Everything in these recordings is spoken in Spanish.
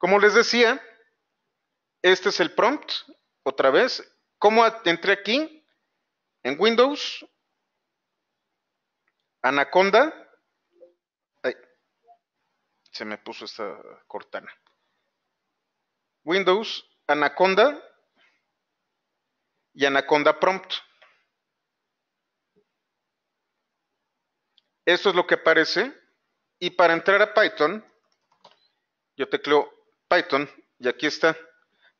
Como les decía, este es el prompt, otra vez. ¿Cómo entré aquí? En Windows, Anaconda. se me puso esta cortana. Windows, Anaconda y Anaconda Prompt. Esto es lo que aparece. Y para entrar a Python, yo tecleo Python, y aquí está,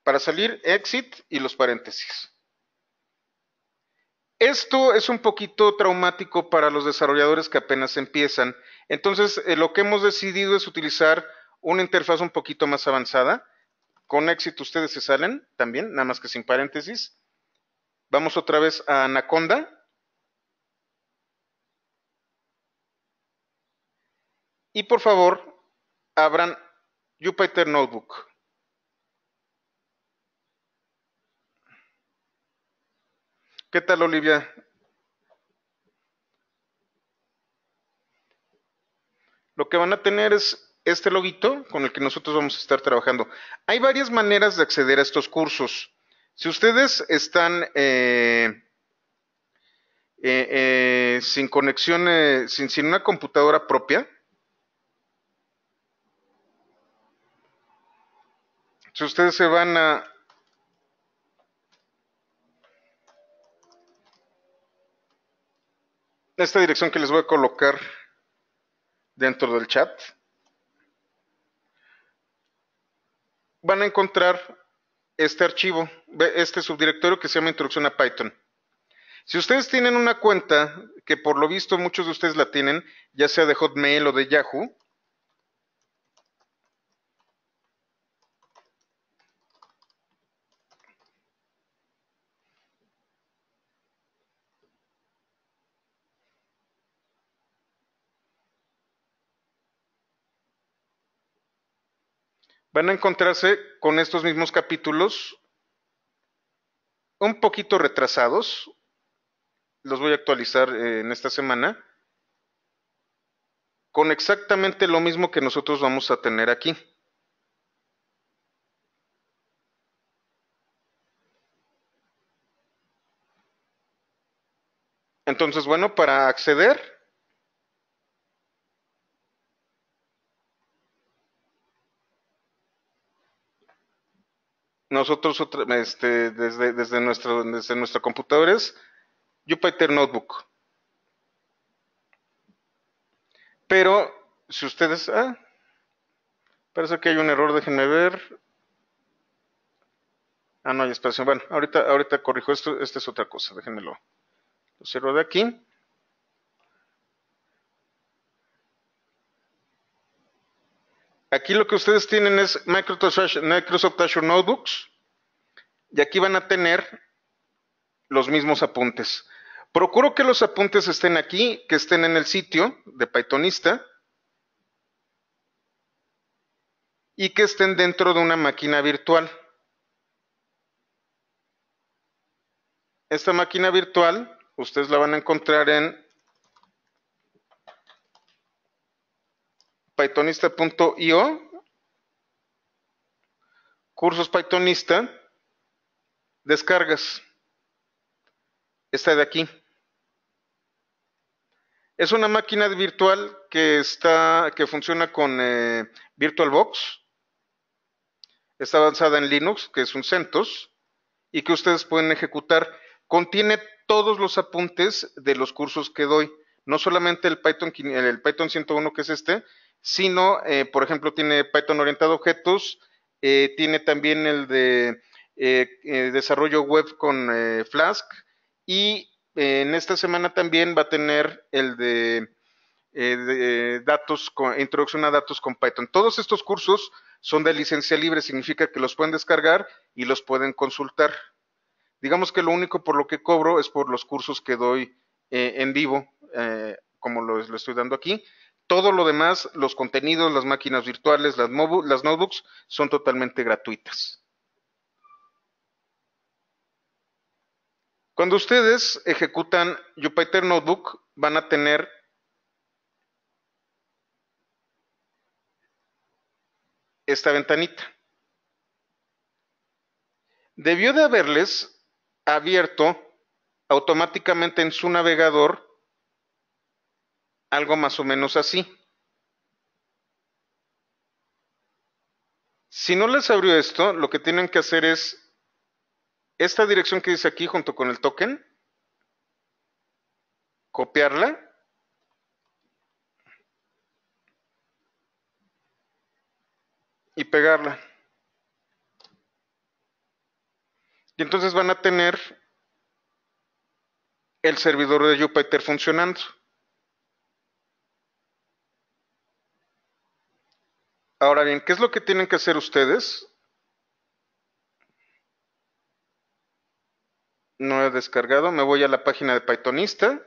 para salir exit y los paréntesis. Esto es un poquito traumático para los desarrolladores que apenas empiezan. Entonces, eh, lo que hemos decidido es utilizar una interfaz un poquito más avanzada. Con exit ustedes se salen también, nada más que sin paréntesis. Vamos otra vez a Anaconda. Y por favor, abran Jupyter Notebook. ¿Qué tal, Olivia? Lo que van a tener es este loguito con el que nosotros vamos a estar trabajando. Hay varias maneras de acceder a estos cursos. Si ustedes están eh, eh, eh, sin conexión, sin una computadora propia, Si ustedes se van a... Esta dirección que les voy a colocar dentro del chat, van a encontrar este archivo, este subdirectorio que se llama Introducción a Python. Si ustedes tienen una cuenta, que por lo visto muchos de ustedes la tienen, ya sea de Hotmail o de Yahoo, van a encontrarse con estos mismos capítulos un poquito retrasados. Los voy a actualizar eh, en esta semana con exactamente lo mismo que nosotros vamos a tener aquí. Entonces, bueno, para acceder nosotros este, desde, desde, nuestro, desde nuestro computador es Jupyter Notebook. Pero si ustedes... Ah, parece que hay un error, déjenme ver. Ah, no hay espacio. Bueno, ahorita, ahorita corrijo esto. Esta es otra cosa, déjenmelo. Lo cierro de aquí. Aquí lo que ustedes tienen es Microsoft Azure Notebooks y aquí van a tener los mismos apuntes. Procuro que los apuntes estén aquí, que estén en el sitio de Pythonista y que estén dentro de una máquina virtual. Esta máquina virtual ustedes la van a encontrar en pythonista.io, cursos Pythonista, descargas. Esta de aquí. Es una máquina virtual que que funciona con eh, VirtualBox. Está avanzada en Linux, que es un CentOS, y que ustedes pueden ejecutar. Contiene todos los apuntes de los cursos que doy. No solamente el Python, el Python 101, que es este, sino, eh, por ejemplo, tiene Python orientado a objetos, eh, tiene también el de eh, desarrollo web con Flask y en esta semana también va a tener el de, datos introducción a datos con Python. Todos estos cursos son de licencia libre, significa que los pueden descargar y los pueden consultar. Digamos que lo único por lo que cobro es por los cursos que doy en vivo, como los lo estoy dando aquí todo lo demás, los contenidos, las máquinas virtuales, las, notebooks, son totalmente gratuitas. Cuando ustedes ejecutan Jupyter Notebook, van a tener esta ventanita. Debió de haberles abierto automáticamente en su navegador algo más o menos así. Si no les abrió esto, lo que tienen que hacer es esta dirección que dice aquí junto con el token, copiarla. Y pegarla. Y entonces van a tener el servidor de Jupyter funcionando. Ahora bien, ¿qué es lo que tienen que hacer ustedes? No he descargado, me voy a la página de Pythonista.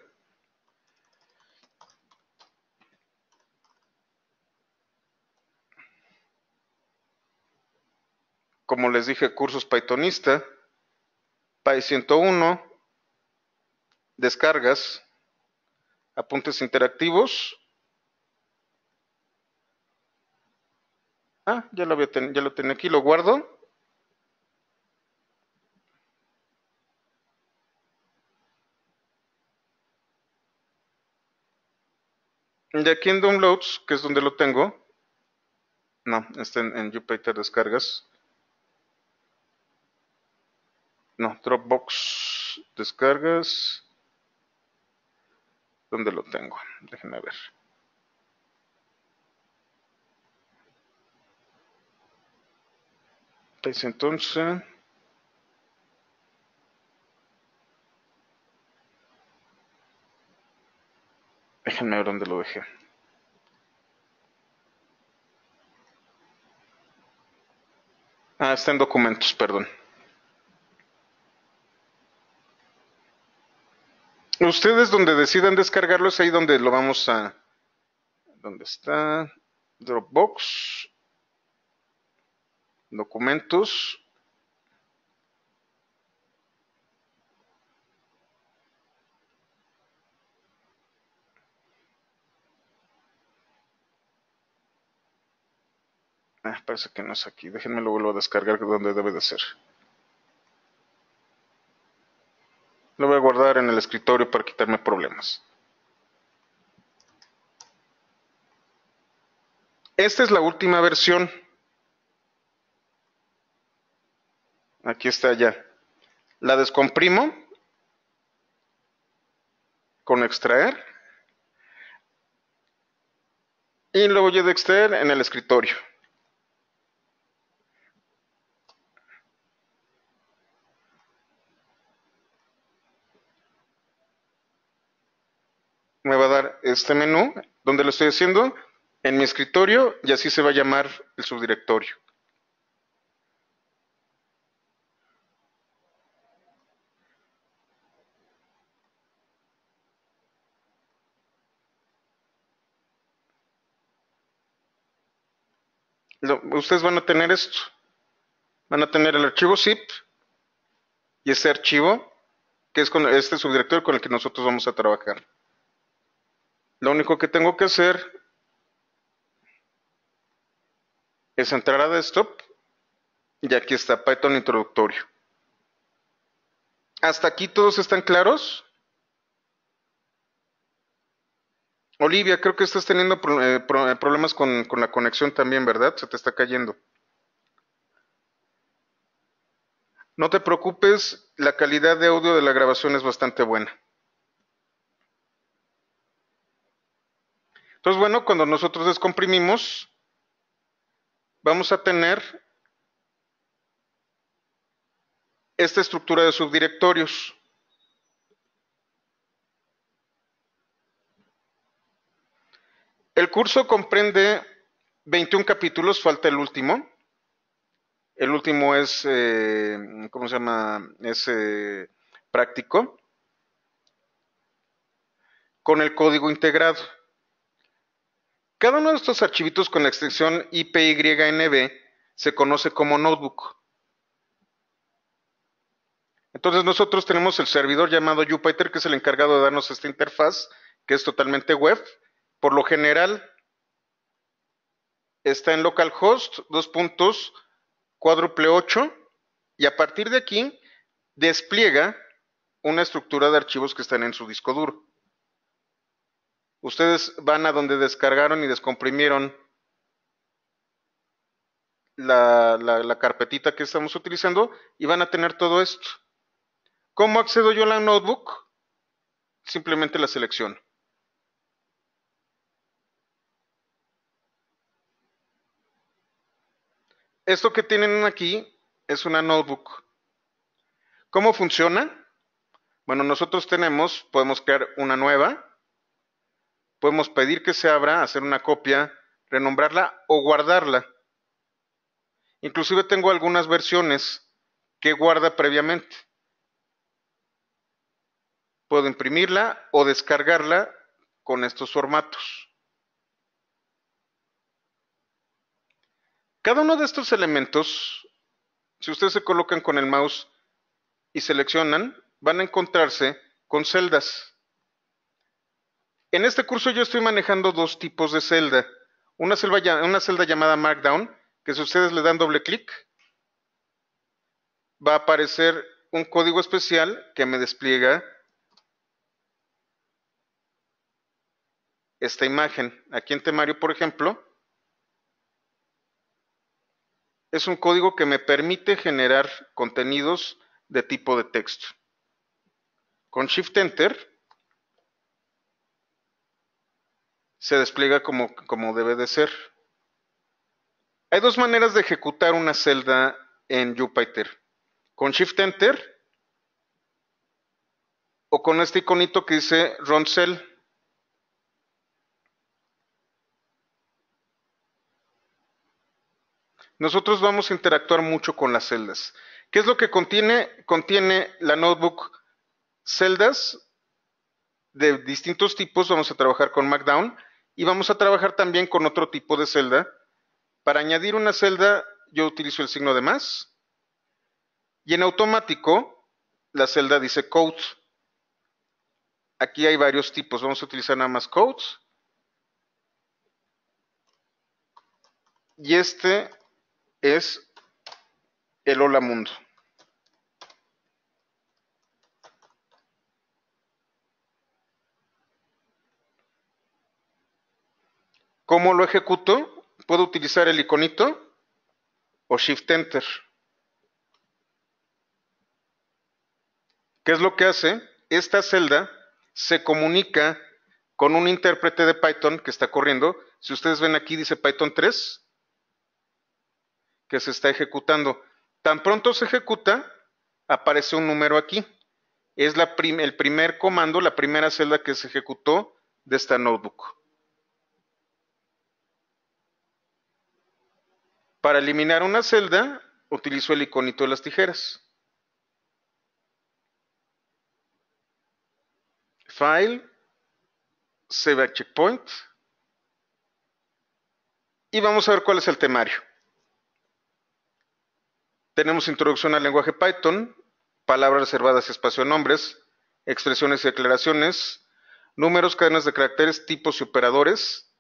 Como les dije, cursos Pythonista, Py 101, descargas, apuntes interactivos, Ah, ya lo, ya lo tenía aquí, lo guardo. Y aquí en Downloads, que es donde lo tengo. No, está en, en Jupyter Descargas. No, Dropbox Descargas. ¿Dónde lo tengo? Déjenme ver. Pues, entonces... Déjenme ver dónde lo dejé. Ah, está en documentos, perdón. Ustedes donde decidan descargarlo es ahí donde lo vamos a... ¿Dónde está? Dropbox documentos, ah, parece que no es aquí. Déjenme lo vuelvo a descargar donde debe de ser. Lo voy a guardar en el escritorio para quitarme problemas. Esta es la última versión. Aquí está ya. La descomprimo con extraer. Y luego yo de extraer en el escritorio. Me va a dar este menú donde lo estoy haciendo en mi escritorio y así se va a llamar el subdirectorio. ustedes van a tener esto. Van a tener el archivo zip y este archivo, que es con este subdirectorio con el que nosotros vamos a trabajar. Lo único que tengo que hacer es entrar a desktop y aquí está Python introductorio. ¿Hasta aquí todos están claros? Olivia, creo que estás teniendo eh, eh, problemas con, con la conexión también, ¿verdad? Se te está cayendo. No te preocupes, la calidad de audio de la grabación es bastante buena. Entonces, bueno, cuando nosotros descomprimimos, vamos a tener esta estructura de subdirectorios. curso comprende 21 capítulos, falta el último. El último es, eh, ¿cómo se llama? Es eh, práctico. Con el código integrado. Cada uno de estos archivitos con la extensión IPYNB se conoce como notebook. Entonces nosotros tenemos el servidor llamado Jupyter, que es el encargado de darnos esta interfaz, que es totalmente web, por lo general, está en localhost, dos puntos, y a partir de aquí despliega una estructura de archivos que están en su disco duro. Ustedes van a donde descargaron y descomprimieron la, la, carpetita que estamos utilizando y van a tener todo esto. ¿Cómo accedo yo a la notebook? Simplemente la selecciono. Esto que tienen aquí es una notebook. ¿Cómo funciona? Bueno, nosotros tenemos, podemos crear una nueva, podemos pedir que se abra, hacer una copia, renombrarla o guardarla. Inclusive tengo algunas versiones que guarda previamente. Puedo imprimirla o descargarla con estos formatos. Cada uno de estos elementos, si ustedes se colocan con el mouse y seleccionan, van a encontrarse con celdas. En este curso yo estoy manejando dos tipos de celda. Una, celda. llamada Markdown, que si ustedes le dan doble clic, va a aparecer un código especial que me despliega esta imagen. Aquí en Temario, por ejemplo, es un código que me permite generar contenidos de tipo de texto. Con Shift Enter se despliega como, debe de ser. Hay dos maneras de ejecutar una celda en Jupyter. Con Shift Enter o con este iconito que dice Run Cell. nosotros vamos a interactuar mucho con las celdas. ¿Qué es lo que contiene? Contiene la notebook celdas de distintos tipos. Vamos a trabajar con MacDown. y vamos a trabajar también con otro tipo de celda. Para añadir una celda, yo utilizo el signo de más. Y en automático, la celda dice code. Aquí hay varios tipos. Vamos a utilizar nada más codes. Y este es el hola mundo. ¿Cómo lo ejecuto? Puedo utilizar el iconito o Shift Enter. ¿Qué es lo que hace? Esta celda se comunica con un intérprete de Python que está corriendo. Si ustedes ven aquí dice Python 3, que se está ejecutando. Tan pronto se ejecuta, aparece un número aquí. Es el primer comando, la primera celda que se ejecutó de esta notebook. Para eliminar una celda, utilizo el iconito de las tijeras. File, Save a Checkpoint. Y vamos a ver cuál es el temario. Tenemos introducción al lenguaje Python, palabras reservadas y espacio nombres, expresiones y declaraciones, números, cadenas de caracteres, tipos y operadores,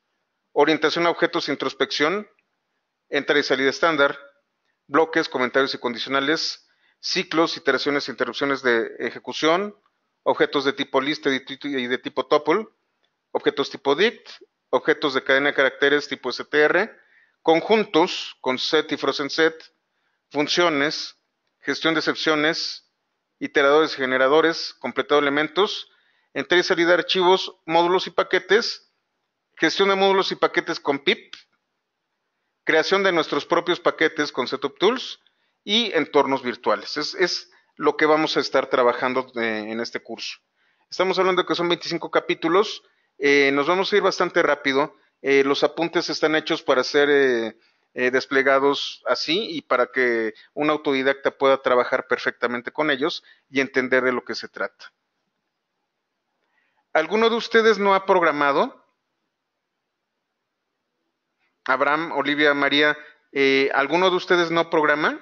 orientación a objetos, e introspección, entrada y salida estándar, bloques, comentarios y condicionales, ciclos, iteraciones e interrupciones de ejecución, objetos de tipo list y de tipo tuple, objetos tipo dict, objetos de cadena de caracteres tipo str, conjuntos con set y frozen set, funciones, gestión de excepciones, iteradores y generadores, completado elementos, entrada y salida de archivos, módulos y paquetes, gestión de módulos y paquetes con PIP, creación de nuestros propios paquetes con Setup Tools y entornos virtuales. Es, lo que vamos a estar trabajando eh, en este curso. Estamos hablando de que son 25 capítulos, eh, nos vamos a ir bastante rápido. Eh, los apuntes están hechos para hacer eh, desplegados así y para que un autodidacta pueda trabajar perfectamente con ellos y entender de lo que se trata. ¿Alguno de ustedes no ha programado? Abraham, Olivia, María, eh, ¿alguno de ustedes no programa?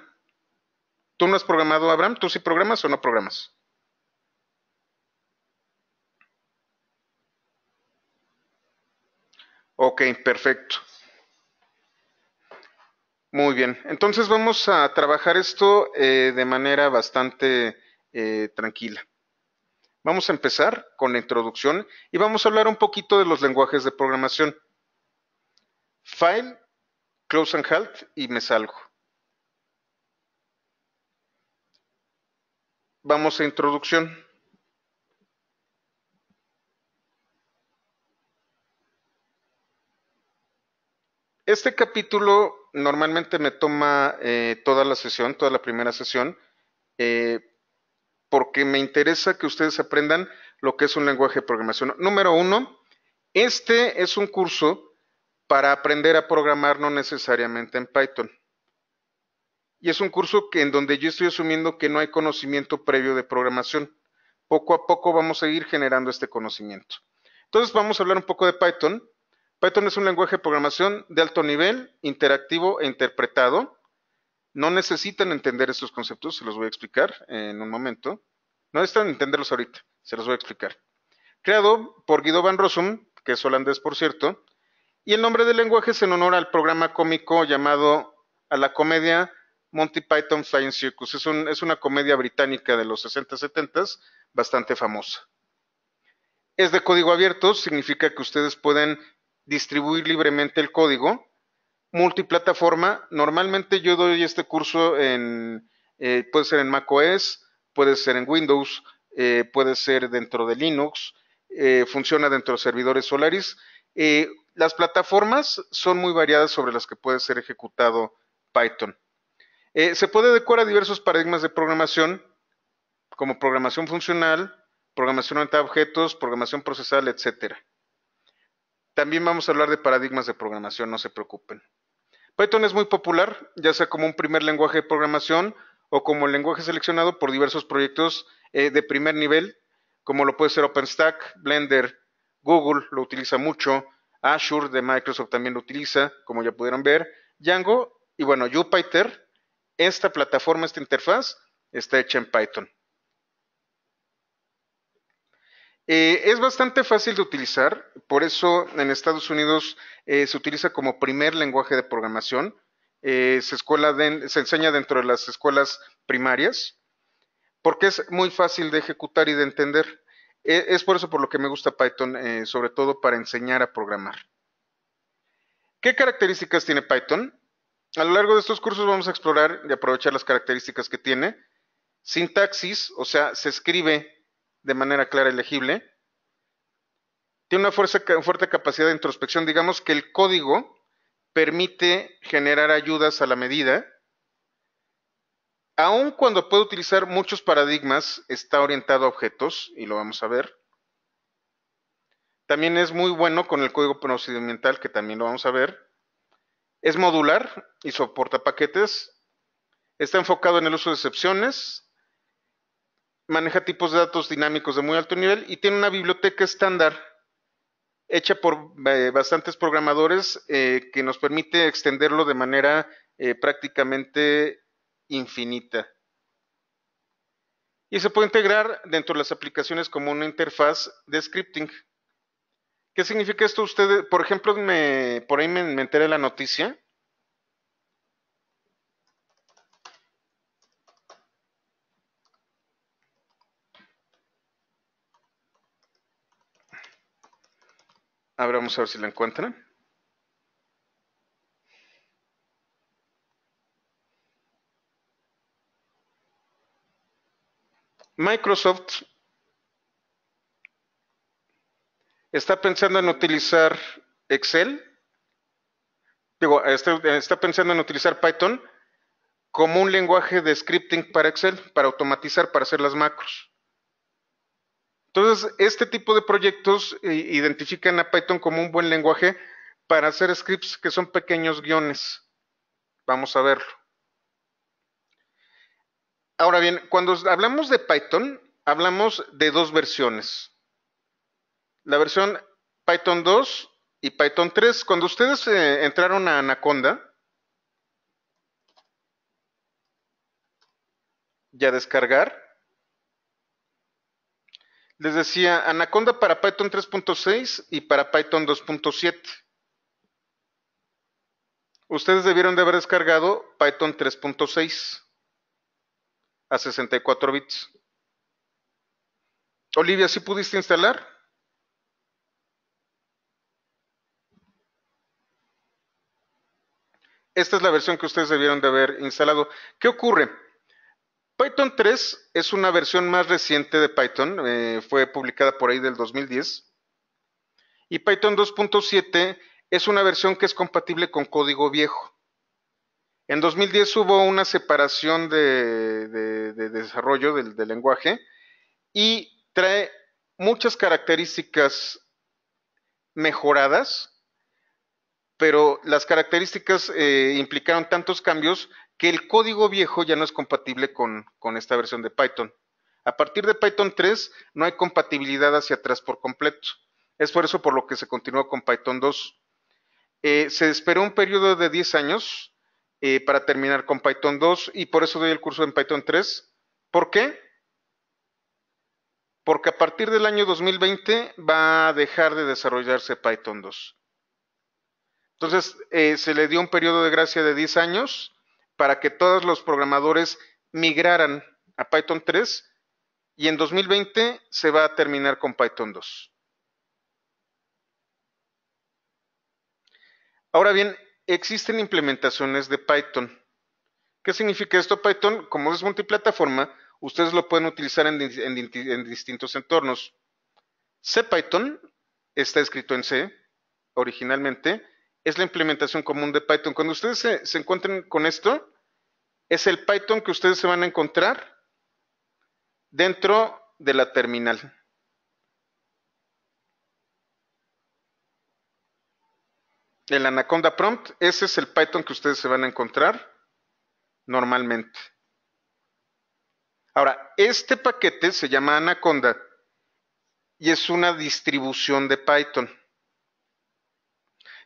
¿Tú no has programado, Abraham? ¿Tú sí programas o no programas? Ok, perfecto. Muy bien, entonces vamos a trabajar esto eh, de manera bastante eh, tranquila. Vamos a empezar con la introducción y vamos a hablar un poquito de los lenguajes de programación. File, close and halt y me salgo. Vamos a introducción. Este capítulo normalmente me toma eh, toda la sesión, toda la primera sesión, eh, porque me interesa que ustedes aprendan lo que es un lenguaje de programación. Número uno, este es un curso para aprender a programar no necesariamente en Python. Y es un curso en donde yo estoy asumiendo que no hay conocimiento previo de programación. Poco a poco vamos a ir generando este conocimiento. Entonces vamos a hablar un poco de Python Python es un lenguaje de programación de alto nivel, interactivo e interpretado. No necesitan entender estos conceptos, se los voy a explicar en un momento. No necesitan entenderlos ahorita, se los voy a explicar. Creado por Guido Van Rossum, que es holandés por cierto, y el nombre del lenguaje es en honor al programa cómico llamado a la comedia Monty Python Flying Circus. Es, una comedia británica de los 60-70s, bastante famosa. Es de código abierto, significa que ustedes pueden distribuir libremente el código. Multiplataforma, normalmente yo doy este curso en, eh, puede ser en macOS, puede ser en Windows, eh, puede ser dentro de Linux, eh, funciona dentro de servidores Solaris. las plataformas son muy variadas sobre las que puede ser ejecutado Python. se puede adecuar a diversos paradigmas de programación, como programación funcional, programación orientada objetos, programación procesal, etcétera. También vamos a hablar de paradigmas de programación, no se preocupen. Python es muy popular, ya sea como un primer lenguaje de programación o como lenguaje seleccionado por diversos proyectos eh, de primer nivel, como lo puede ser OpenStack, Blender, Google lo utiliza mucho, Azure de Microsoft también lo utiliza, como ya pudieron ver, Django y bueno, Jupyter, esta plataforma, esta interfaz está hecha en Python. Eh, es bastante fácil de utilizar, por eso en Estados Unidos eh, se utiliza como primer lenguaje de programación. Eh, se enseña dentro de las escuelas primarias, porque es muy fácil de ejecutar y de entender. E, es por eso por lo que me gusta Python, sobre todo para enseñar a programar. ¿Qué características tiene Python? A lo largo de estos cursos vamos a explorar y aprovechar las características que tiene. Sintaxis, o sea, se escribe de manera clara y legible. Tiene una fuerte capacidad de introspección. Digamos que el código permite generar ayudas a la medida. Aun cuando puede utilizar muchos paradigmas, está orientado a objetos, y lo vamos a ver. También es muy bueno con el código procedimental, que también lo vamos a ver. Es modular y soporta paquetes. Está enfocado en el uso de excepciones, maneja tipos de datos dinámicos de muy alto nivel y tiene una biblioteca estándar hecha por eh, bastantes programadores eh, que nos permite extenderlo de manera eh, prácticamente infinita. Y se puede integrar dentro de las aplicaciones como una interfaz de scripting. ¿Qué significa esto? Ustedes, por ejemplo, me, por ahí me, enteré la noticia A ver, vamos a ver si la encuentran. Microsoft está pensando en utilizar Excel, digo, este, está, pensando en utilizar Python como un lenguaje de scripting para Excel, para automatizar, para hacer las macros. Entonces, este tipo de proyectos eh, identifican a Python como un buen lenguaje para hacer scripts que son pequeños guiones. Vamos a verlo. Ahora bien, cuando hablamos de Python, hablamos de dos versiones. La versión Python 2 y Python 3. Cuando ustedes eh, entraron a Anaconda, ya descargar, les decía, Anaconda para Python 3.6 y para Python 2.7. Ustedes debieron de haber descargado Python 3.6 a 64 bits. Olivia, ¿sí pudiste instalar? Esta es la versión que ustedes debieron de haber instalado. ¿Qué ocurre? Python 3 es una versión más reciente de Python, eh, fue publicada por ahí del 2010. Y Python 2.7 es una versión que es compatible con código viejo. En 2010 hubo una separación de, desarrollo del, lenguaje y trae muchas características mejoradas, pero las características eh, implicaron tantos cambios que el código viejo ya no es compatible con, con esta versión de Python. A partir de Python 3 no hay compatibilidad hacia atrás por completo. Es por eso por lo que se continuó con Python 2. Eh, se esperó un periodo de 10 años eh, para terminar con Python 2 y por eso doy el curso en Python 3. ¿Por qué? Porque a partir del año 2020 va a dejar de desarrollarse Python 2. Entonces, eh, se le dio un periodo de gracia de 10 años para que todos los programadores migraran a Python 3 y en 2020 se va a terminar con Python 2. Ahora bien, existen implementaciones de Python. ¿Qué significa esto? Python, como es multiplataforma, ustedes lo pueden utilizar en, distintos entornos. CPython está escrito en C originalmente, es la implementación común de Python. Cuando ustedes se encuentren con esto, es el Python que ustedes se van a encontrar dentro de la terminal. El Anaconda Prompt, ese es el Python que ustedes se van a encontrar normalmente. Ahora, este paquete se llama Anaconda y es una distribución de Python.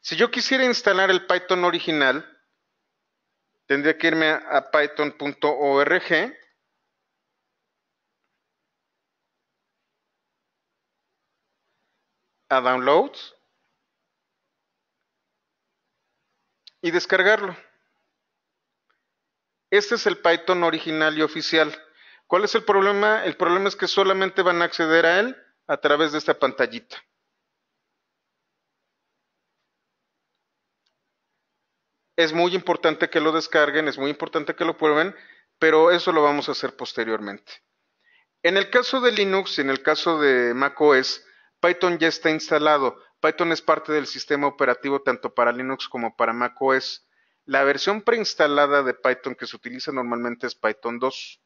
Si yo quisiera instalar el Python original, tendría que irme a python.org. a downloads y descargarlo. Este es el Python original y oficial. ¿Cuál es el problema? El problema es que solamente van a acceder a él a través de esta pantallita. es muy importante que lo descarguen, es muy importante que lo prueben, pero eso lo vamos a hacer posteriormente. En el caso de Linux y en el caso de macOS, Python ya está instalado. Python es parte del sistema operativo tanto para Linux como para macOS. La versión preinstalada de Python que se utiliza normalmente es Python 2.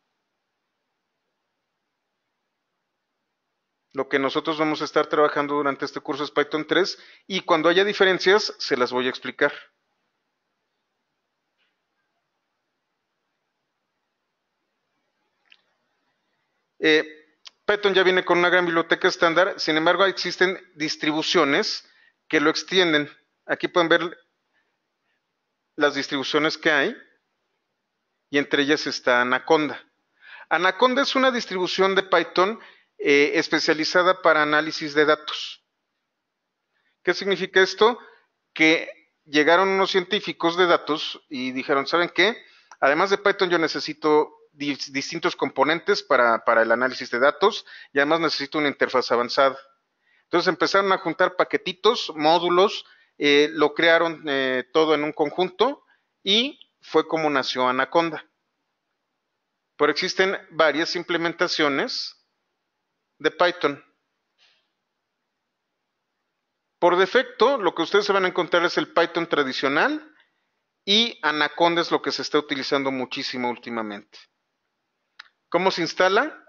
Lo que nosotros vamos a estar trabajando durante este curso es Python 3 y cuando haya diferencias se las voy a explicar. Eh, Python ya viene con una gran biblioteca estándar, sin embargo existen distribuciones que lo extienden. Aquí pueden ver las distribuciones que hay y entre ellas está Anaconda. Anaconda es una distribución de Python eh, especializada para análisis de datos. ¿Qué significa esto? Que llegaron unos científicos de datos y dijeron, ¿saben qué? Además de Python yo necesito distintos componentes para, el análisis de datos y además necesito una interfaz avanzada. Entonces empezaron a juntar paquetitos, módulos, eh, lo crearon eh, todo en un conjunto y fue como nació Anaconda. Pero existen varias implementaciones de Python. Por defecto, lo que ustedes se van a encontrar es el Python tradicional y Anaconda es lo que se está utilizando muchísimo últimamente. ¿Cómo se instala?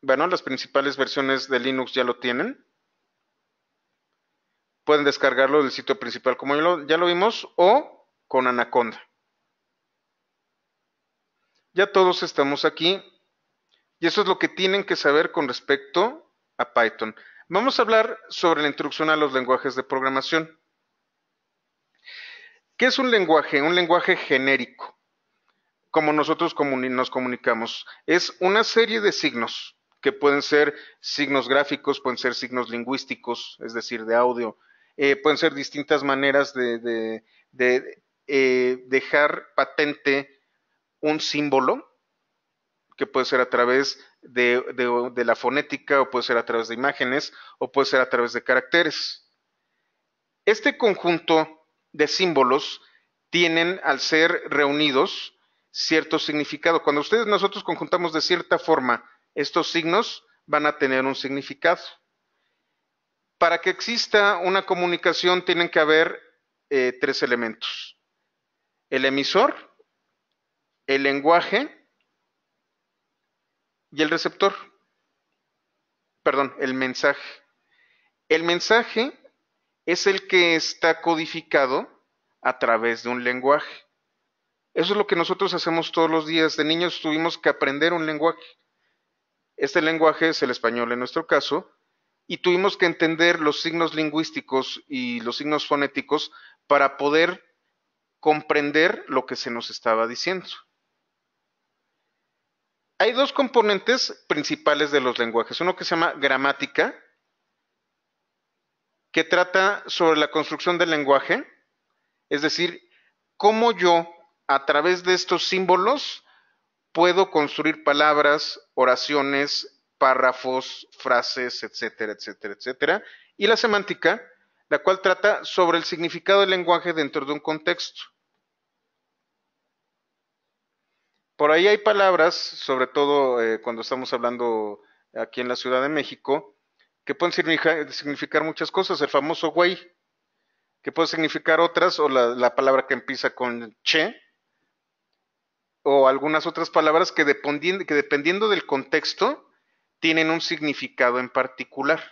Bueno, las principales versiones de Linux ya lo tienen. Pueden descargarlo del sitio principal, como ya lo, vimos, o con Anaconda. Ya todos estamos aquí. Y eso es lo que tienen que saber con respecto a Python. Vamos a hablar sobre la introducción a los lenguajes de programación. ¿Qué es un lenguaje? Un lenguaje genérico como nosotros nos comunicamos. Es una serie de signos que pueden ser signos gráficos, pueden ser signos lingüísticos, es decir, de audio, eh, pueden ser distintas maneras de, eh, dejar patente un símbolo, que puede ser a través de, la fonética, o puede ser a través de imágenes, o puede ser a través de caracteres. Este conjunto de símbolos tienen, al ser reunidos, cierto significado. Cuando ustedes nosotros conjuntamos de cierta forma estos signos, van a tener un significado. Para que exista una comunicación tienen que haber eh, tres elementos. El emisor, el lenguaje y el receptor. Perdón, el mensaje. El mensaje es el que está codificado a través de un lenguaje. Eso es lo que nosotros hacemos todos los días. De niños tuvimos que aprender un lenguaje. Este lenguaje es el español en nuestro caso, y tuvimos que entender los signos lingüísticos y los signos fonéticos para poder comprender lo que se nos estaba diciendo. Hay dos componentes principales de los lenguajes. Uno que se llama gramática, que trata sobre la construcción del lenguaje, es decir, cómo yo a través de estos símbolos puedo construir palabras, oraciones, párrafos, frases, etcétera, etcétera, etcétera. Y la semántica, la cual trata sobre el significado del lenguaje dentro de un contexto. Por ahí hay palabras, sobre todo eh, cuando estamos hablando aquí en la Ciudad de México, que pueden significar muchas cosas. El famoso güey, que puede significar otras, o la, la palabra que empieza con che, o algunas otras palabras que dependiendo, del contexto tienen un significado en particular.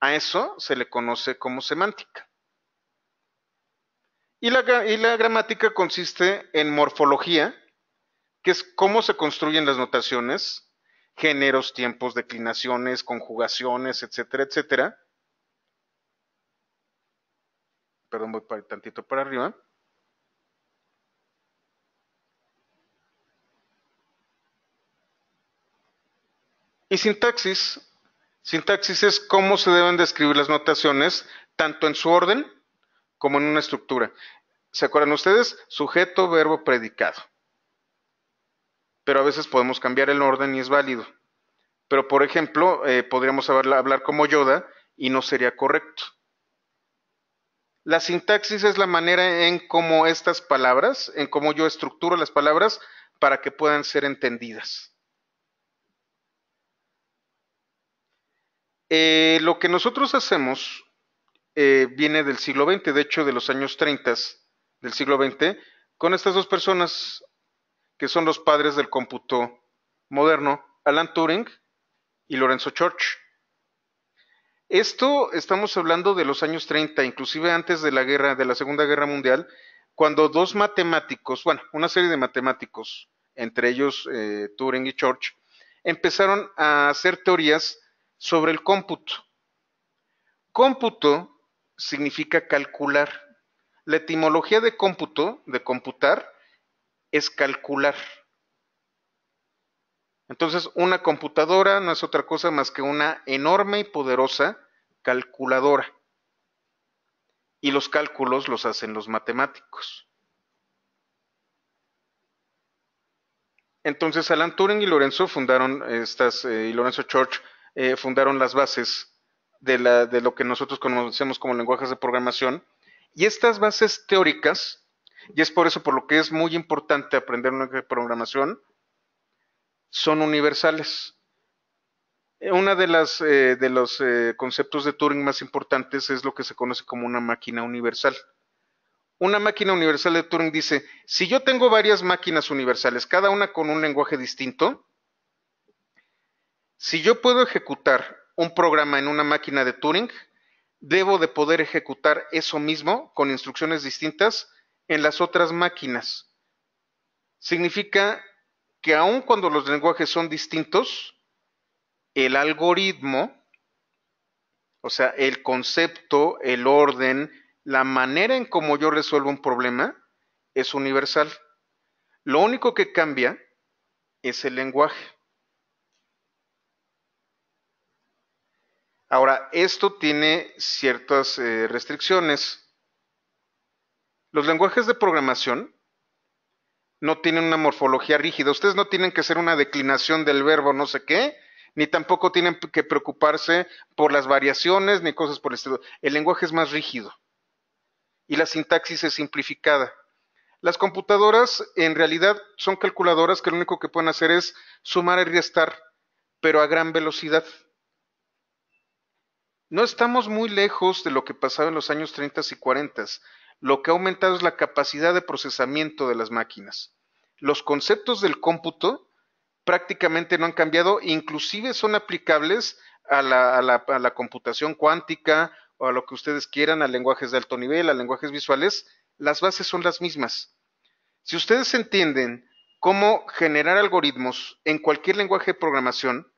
A eso se le conoce como semántica. Y la, gramática consiste en morfología, que es cómo se construyen las notaciones, géneros, tiempos, declinaciones, conjugaciones, etcétera, etcétera. Perdón, voy tantito para arriba. Y sintaxis. Sintaxis es cómo se deben describir las notaciones, tanto en su orden como en una estructura. ¿Se acuerdan ustedes? Sujeto, verbo, predicado. Pero a veces podemos cambiar el orden y es válido. Pero, por ejemplo, eh, podríamos hablar como Yoda y no sería correcto. La sintaxis es la manera en cómo estas palabras, en cómo yo estructuro las palabras para que puedan ser entendidas. Eh, lo que nosotros hacemos eh, viene del siglo XX, de hecho de los años 30 del siglo XX, con estas dos personas que son los padres del cómputo moderno, Alan Turing y Lorenzo Church. Esto estamos hablando de los años 30, inclusive antes de la guerra, de la Segunda Guerra Mundial, cuando dos matemáticos, bueno, una serie de matemáticos, entre ellos eh, Turing y Church, empezaron a hacer teorías sobre el cómputo. Cómputo significa calcular. La etimología de cómputo, de computar, es calcular. Entonces, una computadora no es otra cosa más que una enorme y poderosa calculadora. Y los cálculos los hacen los matemáticos. Entonces, Alan Turing y Lorenzo fundaron estas, eh, y Lorenzo Church eh, fundaron las bases de, lo que nosotros conocemos como lenguajes de programación. Y estas bases teóricas, y es por eso por lo que es muy importante aprender un lenguaje de programación, son universales. Eh, Uno eh, de, los conceptos de Turing más importantes es lo que se conoce como una máquina universal. Una máquina universal de Turing dice, si yo tengo varias máquinas universales, cada una con un lenguaje distinto, si yo puedo ejecutar un programa en una máquina de Turing, debo de poder ejecutar eso mismo con instrucciones distintas en las otras máquinas. Significa que aun cuando los lenguajes son distintos, el algoritmo, o sea, el concepto, el orden, la manera en cómo yo resuelvo un problema es universal. Lo único que cambia es el lenguaje. Ahora, esto tiene ciertas eh, restricciones. Los lenguajes de programación no tienen una morfología rígida. Ustedes no tienen que ser una declinación del verbo no sé qué, ni tampoco tienen que preocuparse por las variaciones ni cosas por el estilo. El lenguaje es más rígido y la sintaxis es simplificada. Las computadoras en realidad son calculadoras que lo único que pueden hacer es sumar y restar, pero a gran velocidad. No estamos muy lejos de lo que pasaba en los años 30 y 40. Lo que ha aumentado es la capacidad de procesamiento de las máquinas. Los conceptos del cómputo prácticamente no han cambiado, inclusive son aplicables a la computación cuántica o a lo que ustedes quieran, a lenguajes de alto nivel, a lenguajes visuales, las bases son las mismas. Si ustedes entienden cómo generar algoritmos en cualquier lenguaje de programación,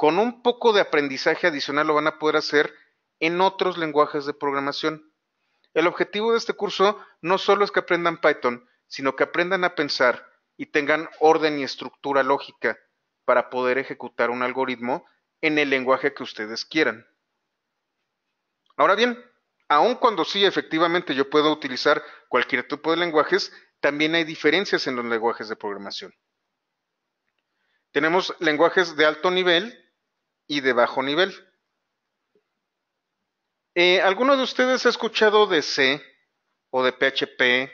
con un poco de aprendizaje adicional lo van a poder hacer en otros lenguajes de programación. El objetivo de este curso no solo es que aprendan Python, sino que aprendan a pensar y tengan orden y estructura lógica para poder ejecutar un algoritmo en el lenguaje que ustedes quieran. Ahora bien, aun cuando sí efectivamente yo puedo utilizar cualquier tipo de lenguajes, también hay diferencias en los lenguajes de programación. Tenemos lenguajes de alto nivel y de bajo nivel. Eh, ¿Alguno de ustedes ha escuchado de C o de PHP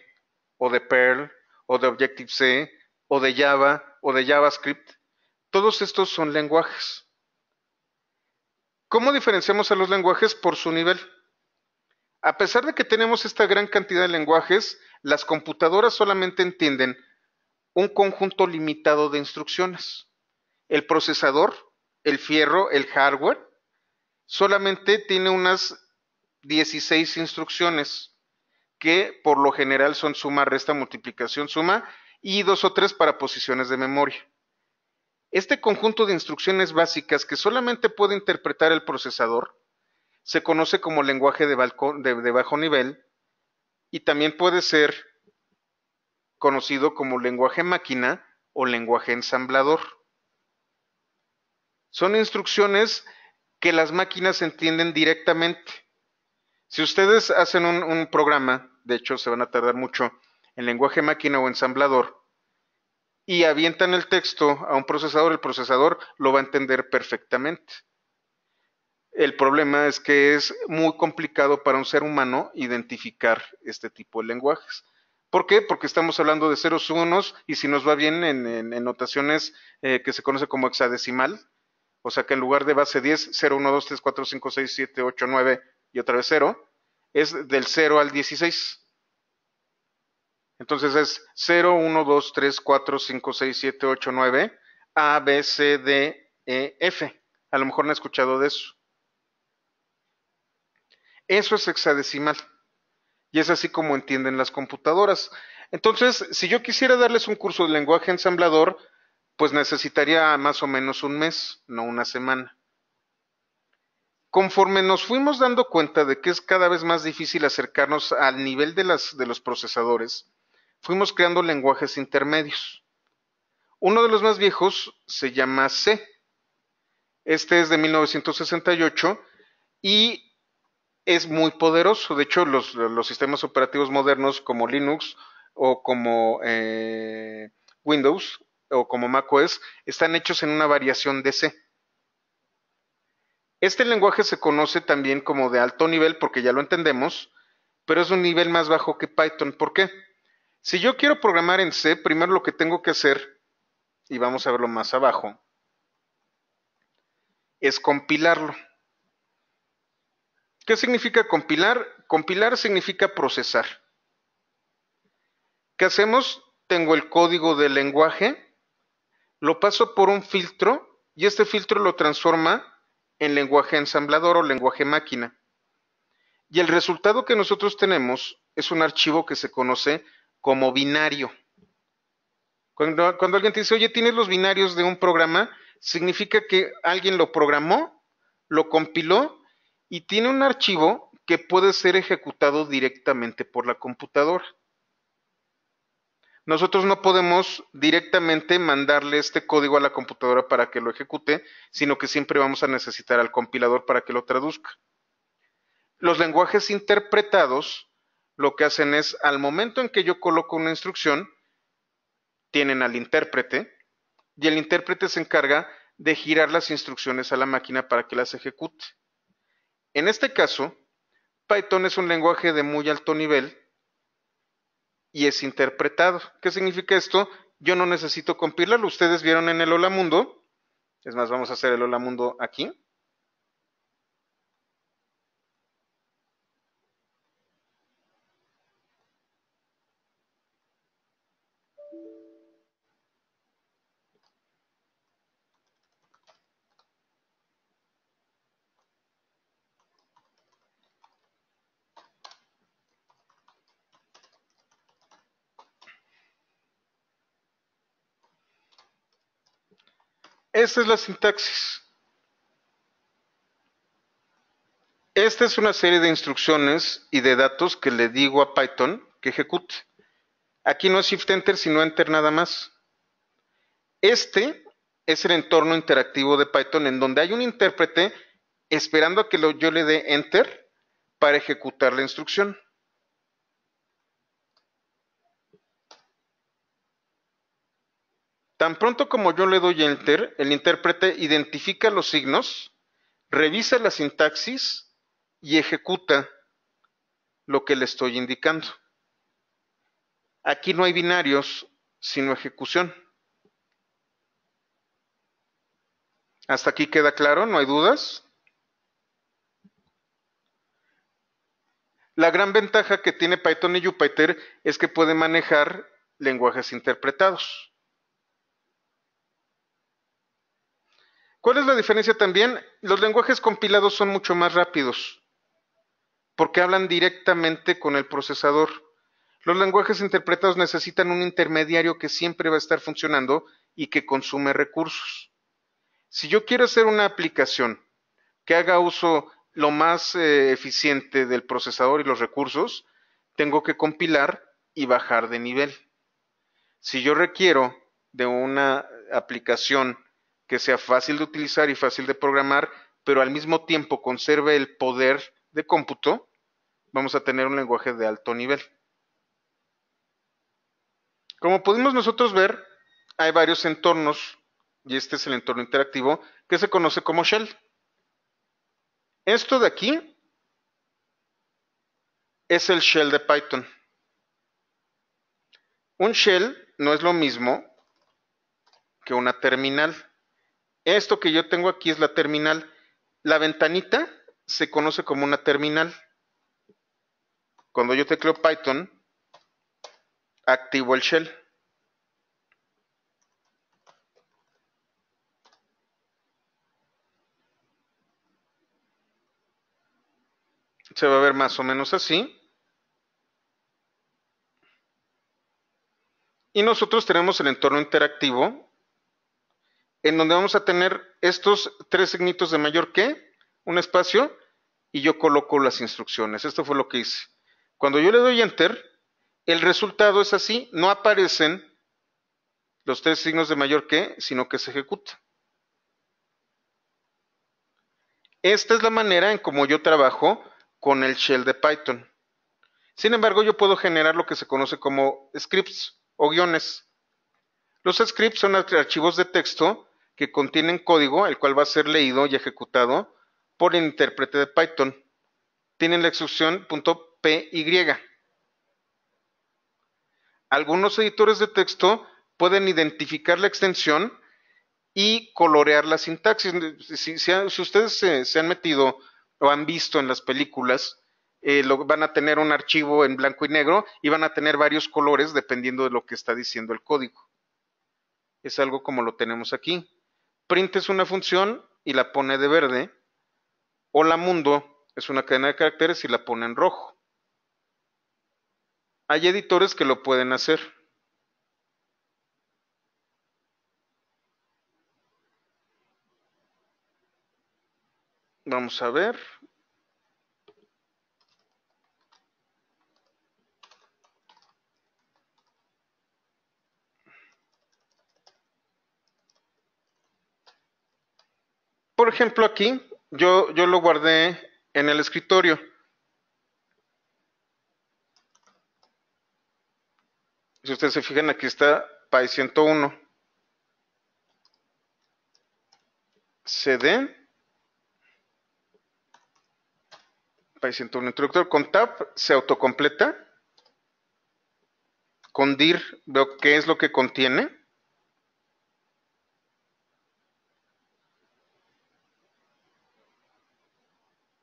o de Perl o de Objective C o de Java o de JavaScript? Todos estos son lenguajes. ¿Cómo diferenciamos a los lenguajes por su nivel? A pesar de que tenemos esta gran cantidad de lenguajes, las computadoras solamente entienden un conjunto limitado de instrucciones. El procesador el fierro, el hardware, solamente tiene unas 16 instrucciones que por lo general son suma, resta, multiplicación, suma y dos o tres para posiciones de memoria. Este conjunto de instrucciones básicas que solamente puede interpretar el procesador se conoce como lenguaje de, de bajo nivel y también puede ser conocido como lenguaje máquina o lenguaje ensamblador. Son instrucciones que las máquinas entienden directamente. Si ustedes hacen un, programa, de hecho se van a tardar mucho, en lenguaje máquina o ensamblador, y avientan el texto a un procesador, el procesador lo va a entender perfectamente. El problema es que es muy complicado para un ser humano identificar este tipo de lenguajes. ¿Por qué? Porque estamos hablando de ceros unos y si nos va bien en, notaciones eh, que se conoce como hexadecimal, o sea que en lugar de base 10, 0, 1, 2, 3, 4, 5, 6, 7, 8, 9 y otra vez 0, es del 0 al 16. Entonces es 0, 1, 2, 3, 4, 5, 6, 7, 8, 9, A, B, C, D, E, F. A lo mejor no he escuchado de eso. Eso es hexadecimal. Y es así como entienden las computadoras. Entonces, si yo quisiera darles un curso de lenguaje ensamblador, pues necesitaría más o menos un mes, no una semana. Conforme nos fuimos dando cuenta de que es cada vez más difícil acercarnos al nivel de, los procesadores, fuimos creando lenguajes intermedios. Uno de los más viejos se llama C. Este es de 1968 y es muy poderoso. De hecho, los, sistemas operativos modernos como Linux o como eh, Windows o como macOS están hechos en una variación de C. Este lenguaje se conoce también como de alto nivel porque ya lo entendemos, pero es un nivel más bajo que Python. ¿Por qué? Si yo quiero programar en C, primero lo que tengo que hacer, y vamos a verlo más abajo, es compilarlo. ¿Qué significa compilar? Compilar significa procesar. ¿Qué hacemos? Tengo el código del lenguaje lo paso por un filtro y este filtro lo transforma en lenguaje ensamblador o lenguaje máquina. Y el resultado que nosotros tenemos es un archivo que se conoce como binario. Cuando, alguien te dice, oye, tienes los binarios de un programa, significa que alguien lo programó, lo compiló y tiene un archivo que puede ser ejecutado directamente por la computadora nosotros no podemos directamente mandarle este código a la computadora para que lo ejecute, sino que siempre vamos a necesitar al compilador para que lo traduzca. Los lenguajes interpretados lo que hacen es, al momento en que yo coloco una instrucción, tienen al intérprete y el intérprete se encarga de girar las instrucciones a la máquina para que las ejecute. En este caso, Python es un lenguaje de muy alto nivel y es interpretado. ¿Qué significa esto? Yo no necesito compilarlo. Ustedes vieron en el Hola Mundo. Es más, vamos a hacer el Hola Mundo aquí. Esta es la sintaxis. Esta es una serie de instrucciones y de datos que le digo a Python que ejecute. Aquí no es Shift Enter, sino Enter nada más. Este es el entorno interactivo de Python en donde hay un intérprete esperando a que yo le dé Enter para ejecutar la instrucción. Tan pronto como yo le doy enter, el intérprete identifica los signos, revisa la sintaxis y ejecuta lo que le estoy indicando. Aquí no hay binarios, sino ejecución. ¿Hasta aquí queda claro? ¿No hay dudas? La gran ventaja que tiene Python y Jupyter es que puede manejar lenguajes interpretados. ¿Cuál es la diferencia también? Los lenguajes compilados son mucho más rápidos porque hablan directamente con el procesador. Los lenguajes interpretados necesitan un intermediario que siempre va a estar funcionando y que consume recursos. Si yo quiero hacer una aplicación que haga uso lo más eh, eficiente del procesador y los recursos, tengo que compilar y bajar de nivel. Si yo requiero de una aplicación que sea fácil de utilizar y fácil de programar, pero al mismo tiempo conserve el poder de cómputo, vamos a tener un lenguaje de alto nivel. Como pudimos nosotros ver, hay varios entornos, y este es el entorno interactivo, que se conoce como shell. Esto de aquí es el shell de Python. Un shell no es lo mismo que una terminal. Esto que yo tengo aquí es la terminal. La ventanita se conoce como una terminal. Cuando yo tecleo Python, activo el shell. Se va a ver más o menos así. Y nosotros tenemos el entorno interactivo en donde vamos a tener estos tres signitos de mayor que, un espacio, y yo coloco las instrucciones. Esto fue lo que hice. Cuando yo le doy Enter, el resultado es así, no aparecen los tres signos de mayor que, sino que se ejecuta. Esta es la manera en como yo trabajo con el shell de Python. Sin embargo, yo puedo generar lo que se conoce como scripts o guiones. Los scripts son archivos de texto que contienen código el cual va a ser leído y ejecutado por el intérprete de Python. Tienen la extensión .py. Algunos editores de texto pueden identificar la extensión y colorear la sintaxis. Si, ustedes se, han metido o han visto en las películas, eh, van a tener un archivo en blanco y negro y van a tener varios colores dependiendo de lo que está diciendo el código. Es algo como lo tenemos aquí print es una función y la pone de verde. Hola mundo es una cadena de caracteres y la pone en rojo. Hay editores que lo pueden hacer. Vamos a ver. ejemplo, aquí yo, yo lo guardé en el escritorio. Si ustedes se fijan, aquí está país 101. CD. PAI 101 introductor. Con TAP se autocompleta. Con DIR veo qué es lo que contiene.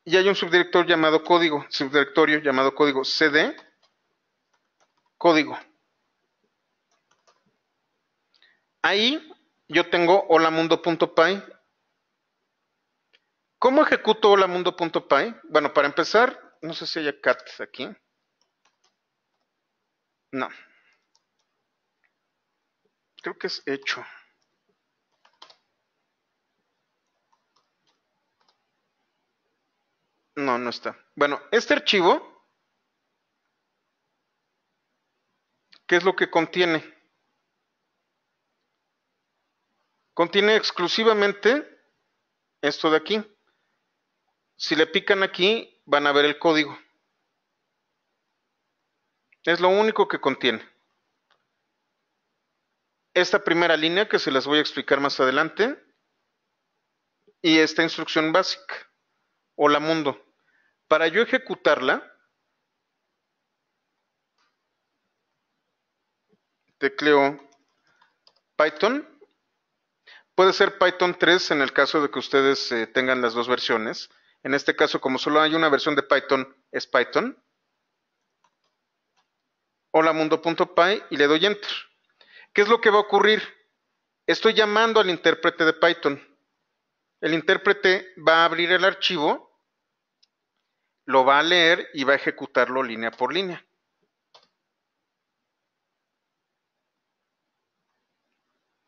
Y hay un subdirector llamado código, subdirectorio llamado código CD, código. Ahí yo tengo holamundo.py. ¿Cómo ejecuto holamundo.py? Bueno, para empezar, no sé si hay cat aquí. No. Creo que es hecho. No, está. Bueno, este archivo, ¿qué es lo que contiene? Contiene exclusivamente esto de aquí. Si le pican aquí, van a ver el código. Es lo único que contiene. Esta primera línea que se las voy a explicar más adelante. Y esta instrucción básica. Hola mundo para yo ejecutarla, tecleo Python. Puede ser Python 3 en el caso de que ustedes eh, tengan las dos versiones. En este caso, como solo hay una versión de Python, es Python. Hola mundo.py y le doy enter. ¿Qué es lo que va a ocurrir? Estoy llamando al intérprete de Python. El intérprete va a abrir el archivo lo va a leer y va a ejecutarlo línea por línea.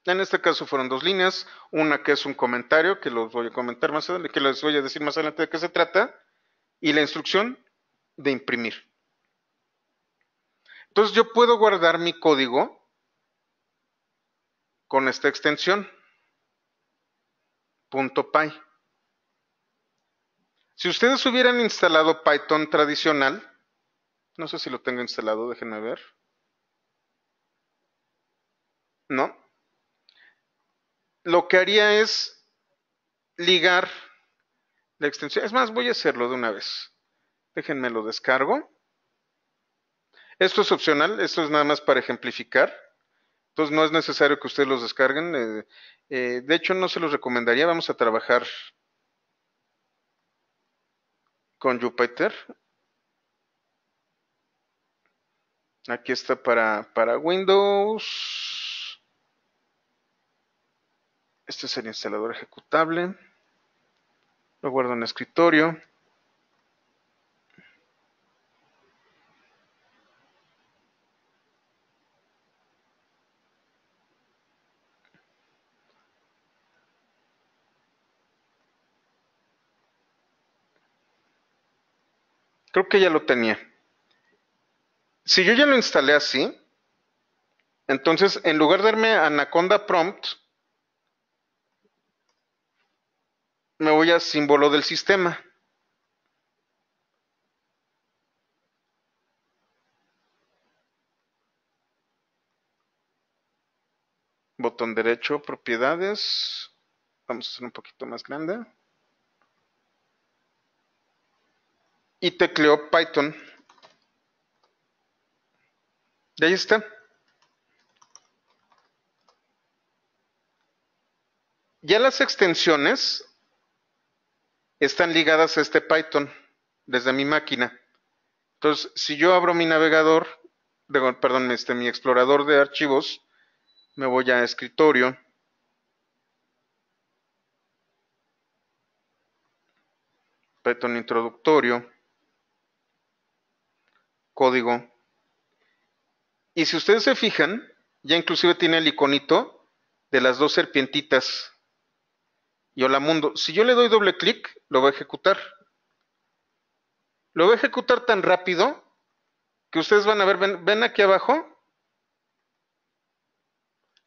En este caso fueron dos líneas, una que es un comentario que los voy a comentar más adelante, que les voy a decir más adelante de qué se trata, y la instrucción de imprimir. Entonces yo puedo guardar mi código con esta extensión .py. Si ustedes hubieran instalado Python tradicional, no sé si lo tengo instalado, déjenme ver. No. Lo que haría es ligar la extensión. Es más, voy a hacerlo de una vez. Déjenme lo descargo. Esto es opcional, esto es nada más para ejemplificar. Entonces no es necesario que ustedes los descarguen. Eh, eh, de hecho, no se los recomendaría. Vamos a trabajar con Jupyter. Aquí está para, para Windows. Este es el instalador ejecutable. Lo guardo en el escritorio. Creo que ya lo tenía. Si yo ya lo instalé así, entonces en lugar de darme Anaconda Prompt, me voy a símbolo del sistema. Botón derecho, propiedades. Vamos a hacer un poquito más grande. y tecleo Python. Y ahí está. Ya las extensiones están ligadas a este Python desde mi máquina. Entonces, si yo abro mi navegador, perdón, este, mi explorador de archivos, me voy a escritorio. Python introductorio código. Y si ustedes se fijan, ya inclusive tiene el iconito de las dos serpientitas. Y hola mundo. Si yo le doy doble clic, lo va a ejecutar. Lo va a ejecutar tan rápido que ustedes van a ver, ven, ven aquí abajo,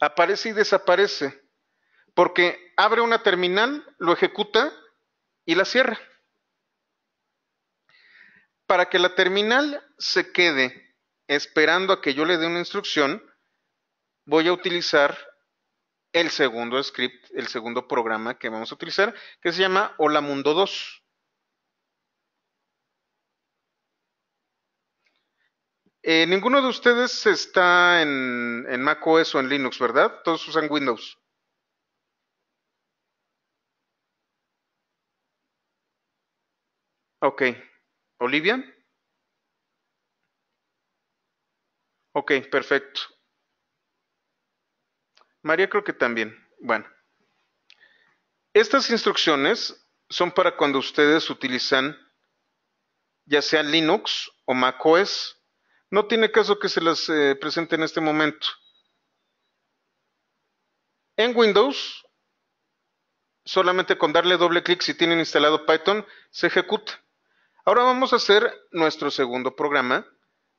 aparece y desaparece, porque abre una terminal, lo ejecuta y la cierra para que la terminal se quede esperando a que yo le dé una instrucción, voy a utilizar el segundo script, el segundo programa que vamos a utilizar, que se llama Hola Mundo 2. Eh, ninguno de ustedes está en, en macOS o en Linux, ¿verdad? Todos usan Windows. Ok. Olivia. Ok, perfecto. María creo que también. Bueno. Estas instrucciones son para cuando ustedes utilizan ya sea Linux o macOS. No tiene caso que se las eh, presente en este momento. En Windows, solamente con darle doble clic si tienen instalado Python, se ejecuta. Ahora vamos a hacer nuestro segundo programa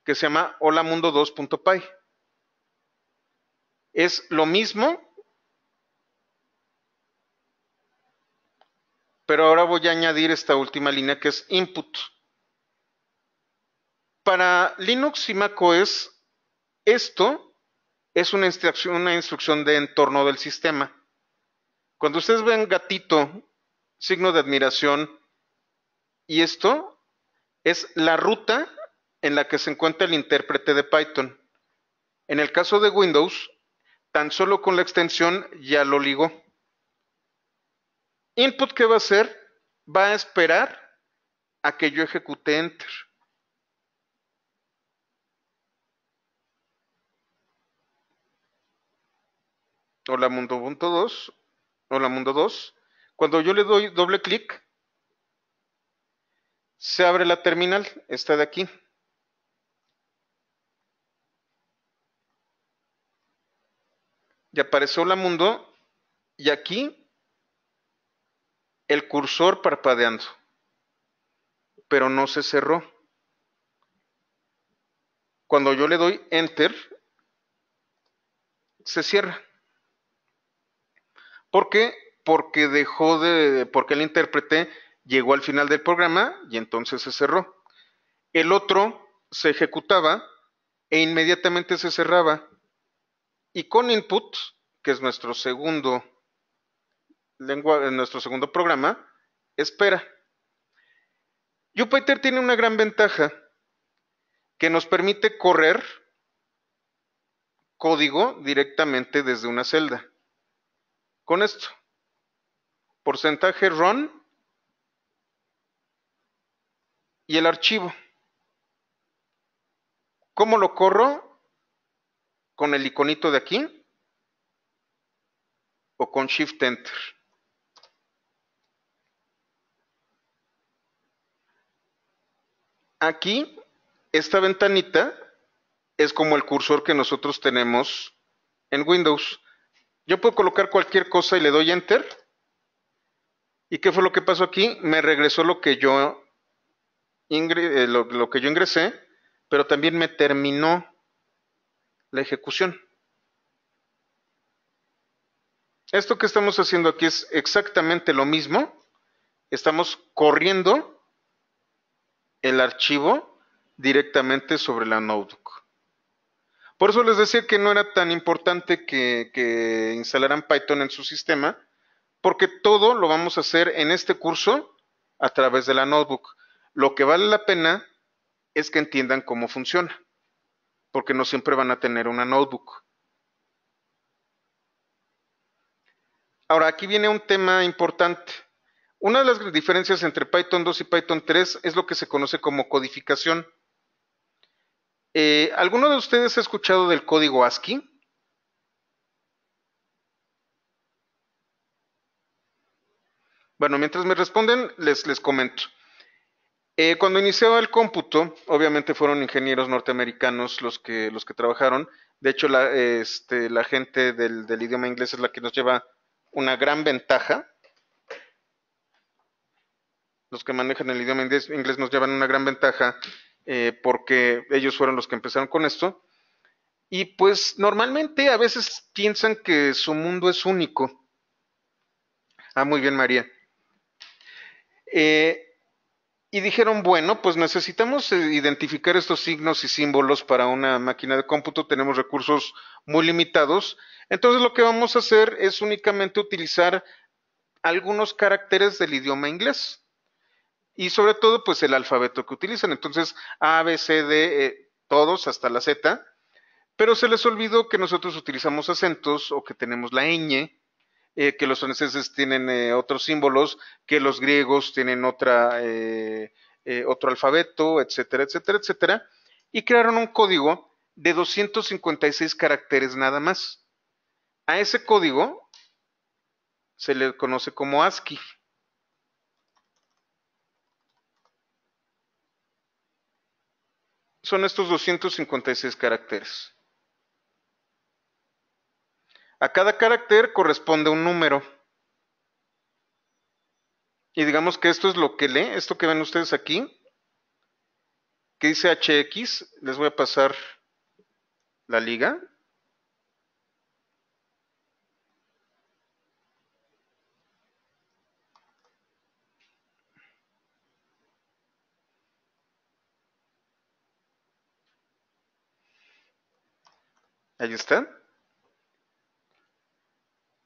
que se llama Hola Mundo 2.py. Es lo mismo, pero ahora voy a añadir esta última línea que es input. Para Linux y macOS, esto es una instrucción, una instrucción de entorno del sistema. Cuando ustedes ven gatito, signo de admiración, y esto es la ruta en la que se encuentra el intérprete de Python. En el caso de Windows, tan solo con la extensión ya lo ligó. Input ¿qué va a hacer va a esperar a que yo ejecute enter. Hola Mundo 2. Hola Mundo 2. Cuando yo le doy doble clic, se abre la terminal, esta de aquí. Y apareció la mundo y aquí el cursor parpadeando, pero no se cerró. Cuando yo le doy enter, se cierra. ¿Por qué? Porque dejó de, porque le interpreté llegó al final del programa y entonces se cerró. El otro se ejecutaba e inmediatamente se cerraba. Y con input, que es nuestro segundo lengua, eh, nuestro segundo programa, espera. Jupyter tiene una gran ventaja que nos permite correr código directamente desde una celda. Con esto, porcentaje run y el archivo. ¿Cómo lo corro? Con el iconito de aquí o con Shift Enter. Aquí, esta ventanita es como el cursor que nosotros tenemos en Windows. Yo puedo colocar cualquier cosa y le doy Enter. ¿Y qué fue lo que pasó aquí? Me regresó lo que yo eh, lo, que yo ingresé, pero también me terminó la ejecución. Esto que estamos haciendo aquí es exactamente lo mismo. Estamos corriendo el archivo directamente sobre la notebook. Por eso les decía que no era tan importante que instalaran Python en su sistema, porque todo lo vamos a hacer en este curso a través de la notebook. Lo que vale la pena es que entiendan cómo funciona, porque no siempre van a tener una notebook. Ahora, aquí viene un tema importante. Una de las diferencias entre Python 2 y Python 3 es lo que se conoce como codificación. Eh, ¿Alguno de ustedes ha escuchado del código ASCII? Bueno, mientras me responden, les, les comento. Eh, cuando inició el cómputo, obviamente fueron ingenieros norteamericanos los que, trabajaron. De hecho, la, este, gente del, idioma inglés es la que nos lleva una gran ventaja. Los que manejan el idioma inglés, nos llevan una gran ventaja eh, porque ellos fueron los que empezaron con esto. Y pues normalmente a veces piensan que su mundo es único. Ah, muy bien, María. Eh, y dijeron, bueno, pues necesitamos eh, identificar estos signos y símbolos para una máquina de cómputo, tenemos recursos muy limitados, entonces lo que vamos a hacer es únicamente utilizar algunos caracteres del idioma inglés y sobre todo pues el alfabeto que utilizan, entonces A, B, C, D, e, todos hasta la Z, pero se les olvidó que nosotros utilizamos acentos o que tenemos la ñ, eh, que los franceses tienen eh, otros símbolos, que los griegos tienen otra, eh, otro alfabeto, etcétera, etcétera, etcétera, y crearon un código de 256 caracteres nada más. A ese código se le conoce como ASCII. Son estos 256 caracteres. A cada carácter corresponde un número. Y digamos que esto es lo que lee, esto que ven ustedes aquí, que dice HX, les voy a pasar la liga. Ahí está.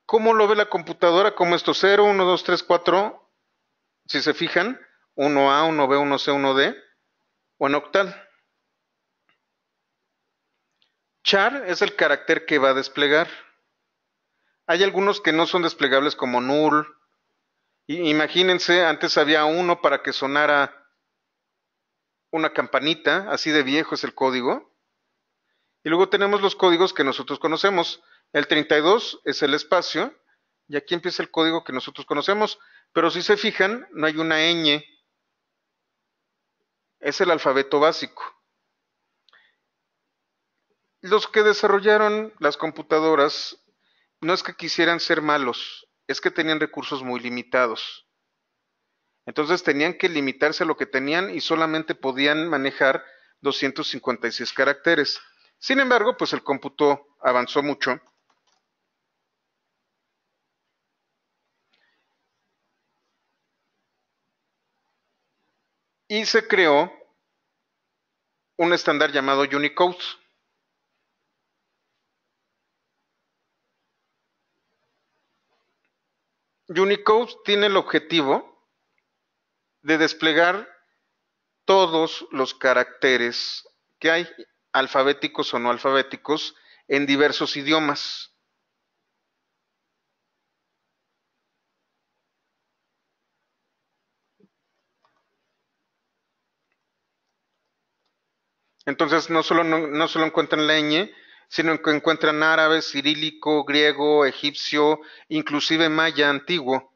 ¿Cómo lo ve la computadora? Como esto 0, 1, 2, 3, 4. Si se fijan, 1A, 1B, 1C, 1D o en octal. Char es el carácter que va a desplegar. Hay algunos que no son desplegables como null. imagínense, antes había uno para que sonara una campanita, así de viejo es el código. Y luego tenemos los códigos que nosotros conocemos. El 32 es el espacio y aquí empieza el código que nosotros conocemos, pero si se fijan, no hay una ñ. Es el alfabeto básico. Los que desarrollaron las computadoras no es que quisieran ser malos, es que tenían recursos muy limitados. Entonces tenían que limitarse a lo que tenían y solamente podían manejar 256 caracteres. Sin embargo, pues el cómputo avanzó mucho y se creó un estándar llamado Unicode. Unicode tiene el objetivo de desplegar todos los caracteres que hay, alfabéticos o no alfabéticos, en diversos idiomas. Entonces no solo, no, solo encuentran leñe, sino que encuentran árabe, cirílico, griego, egipcio, inclusive maya antiguo,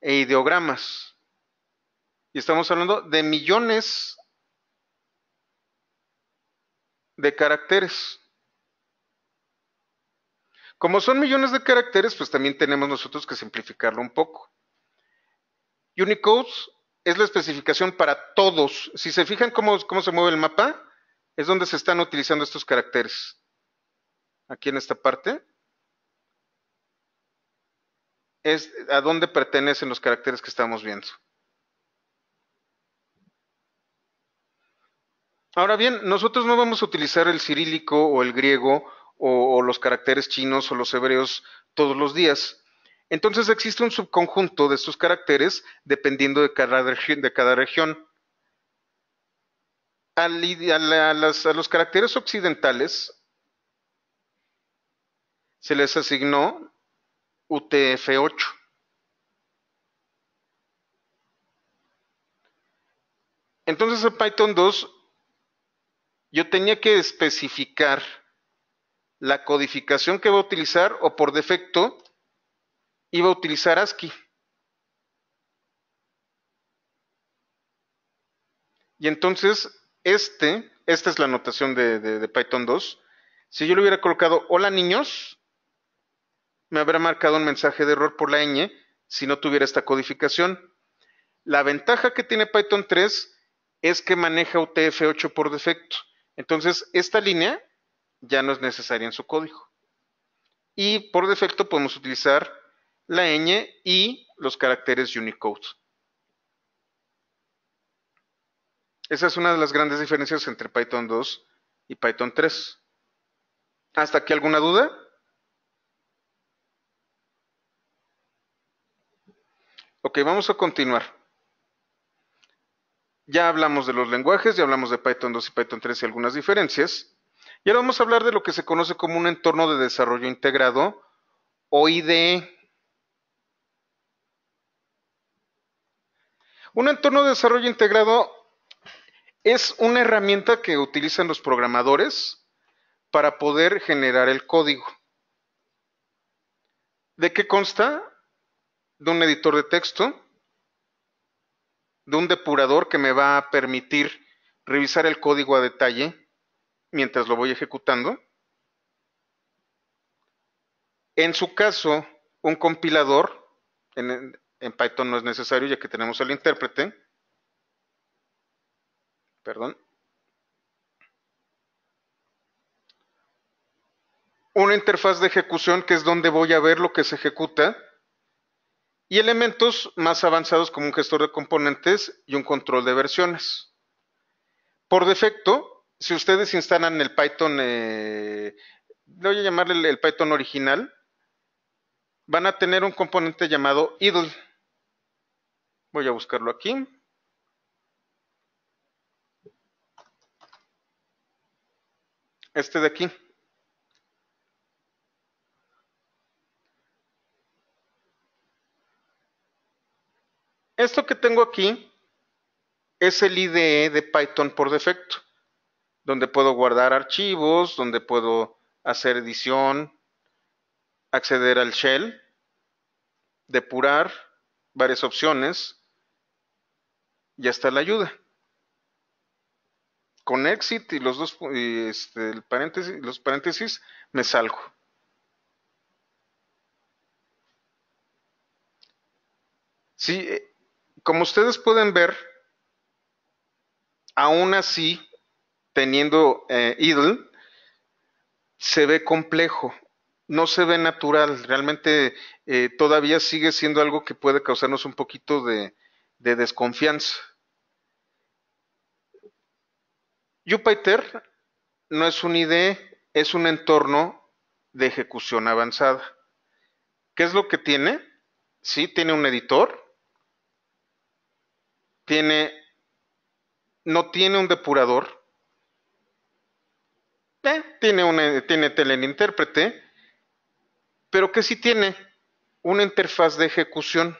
e ideogramas. Y estamos hablando de millones de caracteres. Como son millones de caracteres, pues también tenemos nosotros que simplificarlo un poco. Unicode es la especificación para todos. Si se fijan cómo, se mueve el mapa, es donde se están utilizando estos caracteres. Aquí en esta parte. Es a dónde pertenecen los caracteres que estamos viendo. Ahora bien, nosotros no vamos a utilizar el cirílico o el griego o los caracteres chinos o los hebreos todos los días entonces existe un subconjunto de estos caracteres dependiendo de cada, de cada región. A, los caracteres occidentales se les asignó UTF-8. Entonces en Python 2 yo tenía que especificar la codificación que va a utilizar o por defecto iba a utilizar ASCII. Y entonces, este, esta es la anotación de, Python 2. Si yo le hubiera colocado hola niños, me habrá marcado un mensaje de error por la ñ si no tuviera esta codificación. La ventaja que tiene Python 3 es que maneja UTF-8 por defecto. Entonces, esta línea ya no es necesaria en su código. Y por defecto podemos utilizar la ñ y los caracteres Unicode. Esa es una de las grandes diferencias entre Python 2 y Python 3. ¿Hasta aquí alguna duda? Ok, vamos a continuar. Ya hablamos de los lenguajes, ya hablamos de Python 2 y Python 3 y algunas diferencias. Y ahora vamos a hablar de lo que se conoce como un entorno de desarrollo integrado o IDE. Un entorno de desarrollo integrado es una herramienta que utilizan los programadores para poder generar el código. ¿De qué consta? De un editor de texto, de un depurador que me va a permitir revisar el código a detalle mientras lo voy ejecutando. En su caso, un compilador, en, en Python no es necesario ya que tenemos el intérprete. Perdón. Una interfaz de ejecución que es donde voy a ver lo que se ejecuta. Y elementos más avanzados como un gestor de componentes y un control de versiones. Por defecto, si ustedes instalan el Python, eh, le voy a llamarle el Python original, van a tener un componente llamado idle Voy a buscarlo aquí. Este de aquí. Esto que tengo aquí es el IDE de Python por defecto, donde puedo guardar archivos, donde puedo hacer edición, acceder al shell, depurar varias opciones, ya está la ayuda. Con exit y los dos, este, el paréntesis, los paréntesis, me salgo. Sí, eh, como ustedes pueden ver, aún así, teniendo eh, idle, se ve complejo, no se ve natural, realmente eh, todavía sigue siendo algo que puede causarnos un poquito de desconfianza. Jupyter no es un IDE, es un entorno de ejecución avanzada. ¿Qué es lo que tiene? Sí, tiene un editor, tiene, no tiene un depurador, eh, tiene, una, tiene teleintérprete, pero que sí tiene una interfaz de ejecución.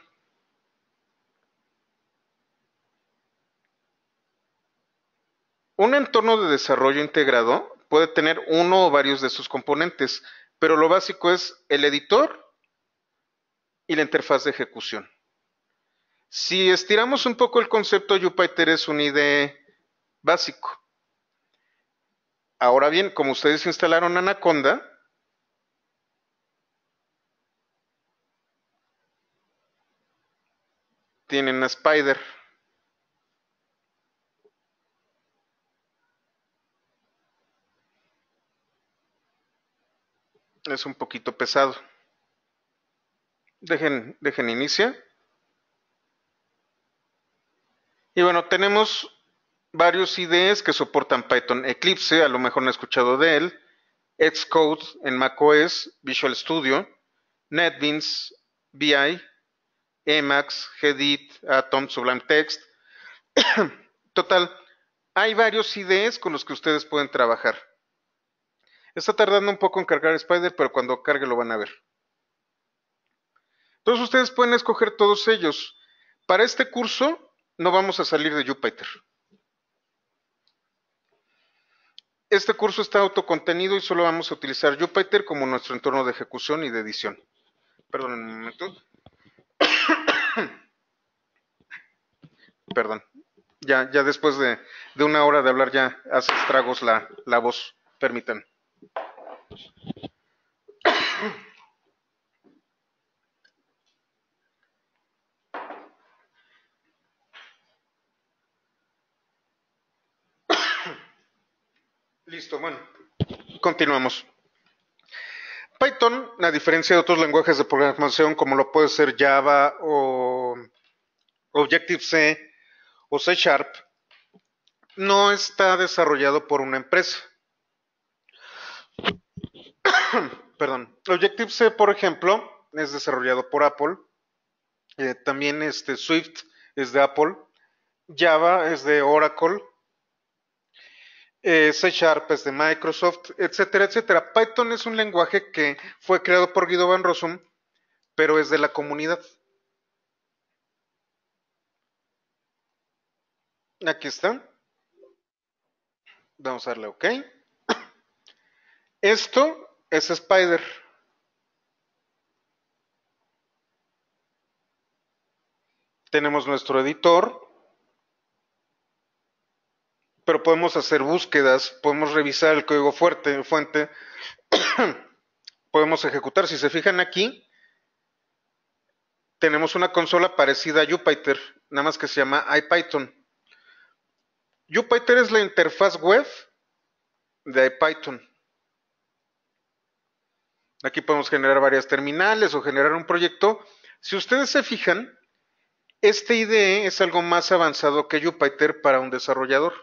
Un entorno de desarrollo integrado puede tener uno o varios de sus componentes, pero lo básico es el editor y la interfaz de ejecución. Si estiramos un poco el concepto, Jupyter es un IDE básico. Ahora bien, como ustedes instalaron Anaconda, tienen a Spider. es un poquito pesado. Dejen, dejen inicia. Y bueno, tenemos varios IDEs que soportan Python. Eclipse, a lo mejor no he escuchado de él. Xcode en macOS, Visual Studio, NetBeans, VI, Emacs, Gedit, Atom, Sublime Text. Total, hay varios IDEs con los que ustedes pueden trabajar. Está tardando un poco en cargar Spider, pero cuando cargue lo van a ver. Entonces ustedes pueden escoger todos ellos. Para este curso no vamos a salir de Jupyter. Este curso está autocontenido y solo vamos a utilizar Jupyter como nuestro entorno de ejecución y de edición. Perdón un momento. Perdón. Ya, después de, una hora de hablar ya hace estragos la, la voz. Permitan. Listo, bueno, continuamos. Python, a diferencia de otros lenguajes de programación como lo puede ser Java o Objective C o C Sharp, no está desarrollado por una empresa. Perdón. Objective-C, por ejemplo, es desarrollado por Apple. Eh, también este, Swift es de Apple. Java es de Oracle. Eh, C Sharp es de Microsoft, etcétera, etcétera. Python es un lenguaje que fue creado por Guido Van Rossum, pero es de la comunidad. Aquí está. Vamos a darle OK. Esto es Spider. Tenemos nuestro editor. Pero podemos hacer búsquedas, podemos revisar el código fuerte, fuente, podemos ejecutar. Si se fijan aquí, tenemos una consola parecida a Jupyter nada más que se llama IPython. Jupyter es la interfaz web de IPython. Aquí podemos generar varias terminales o generar un proyecto. Si ustedes se fijan, este IDE es algo más avanzado que Jupyter para un desarrollador.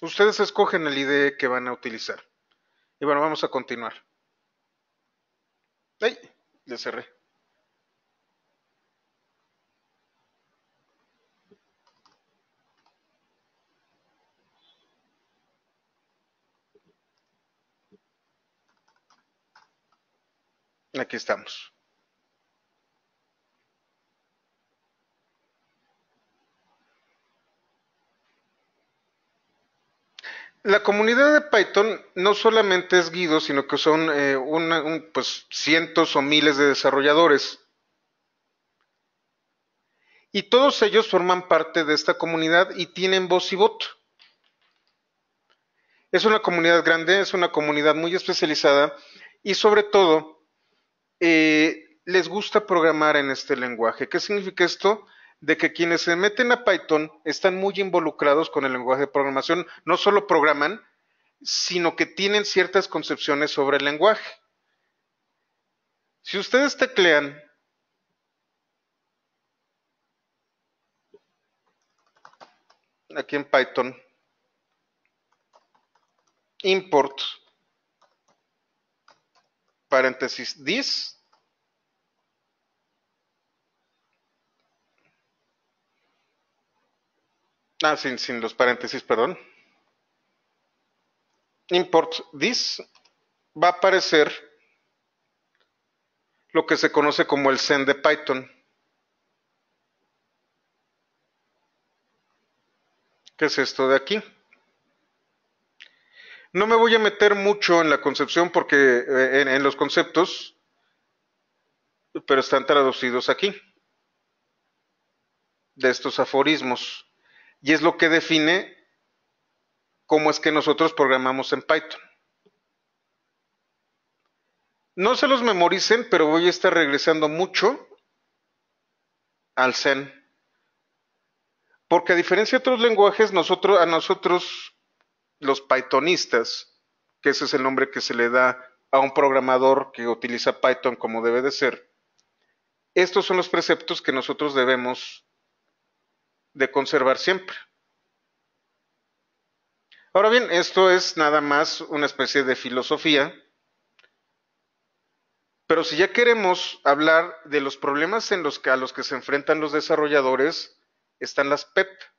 Ustedes escogen el IDE que van a utilizar. Y bueno, vamos a continuar. ¡Ay! Le cerré. Aquí estamos. La comunidad de Python no solamente es Guido, sino que son eh, pues, cientos o miles de desarrolladores. Y todos ellos forman parte de esta comunidad y tienen voz y voto. Es una comunidad grande, es una comunidad muy especializada y sobre todo eh, les gusta programar en este lenguaje. ¿Qué significa esto? De que quienes se meten a Python están muy involucrados con el lenguaje de programación, no solo programan, sino que tienen ciertas concepciones sobre el lenguaje. Si ustedes teclean aquí en Python import paréntesis this Ah, sin, los paréntesis, perdón. Import this va a aparecer lo que se conoce como el send de Python. ¿Qué es esto de aquí? No me voy a meter mucho en la concepción porque eh, en, en, los conceptos, pero están traducidos aquí de estos aforismos y es lo que define cómo es que nosotros programamos en Python. No se los memoricen, pero voy a estar regresando mucho al Zen. Porque a diferencia de otros lenguajes, nosotros, a nosotros los Pythonistas, que ese es el nombre que se le da a un programador que utiliza Python como debe de ser, estos son los preceptos que nosotros debemos de conservar siempre. Ahora bien, esto es nada más una especie de filosofía, pero si ya queremos hablar de los problemas en los que, a los que se enfrentan los desarrolladores, están las PEP. E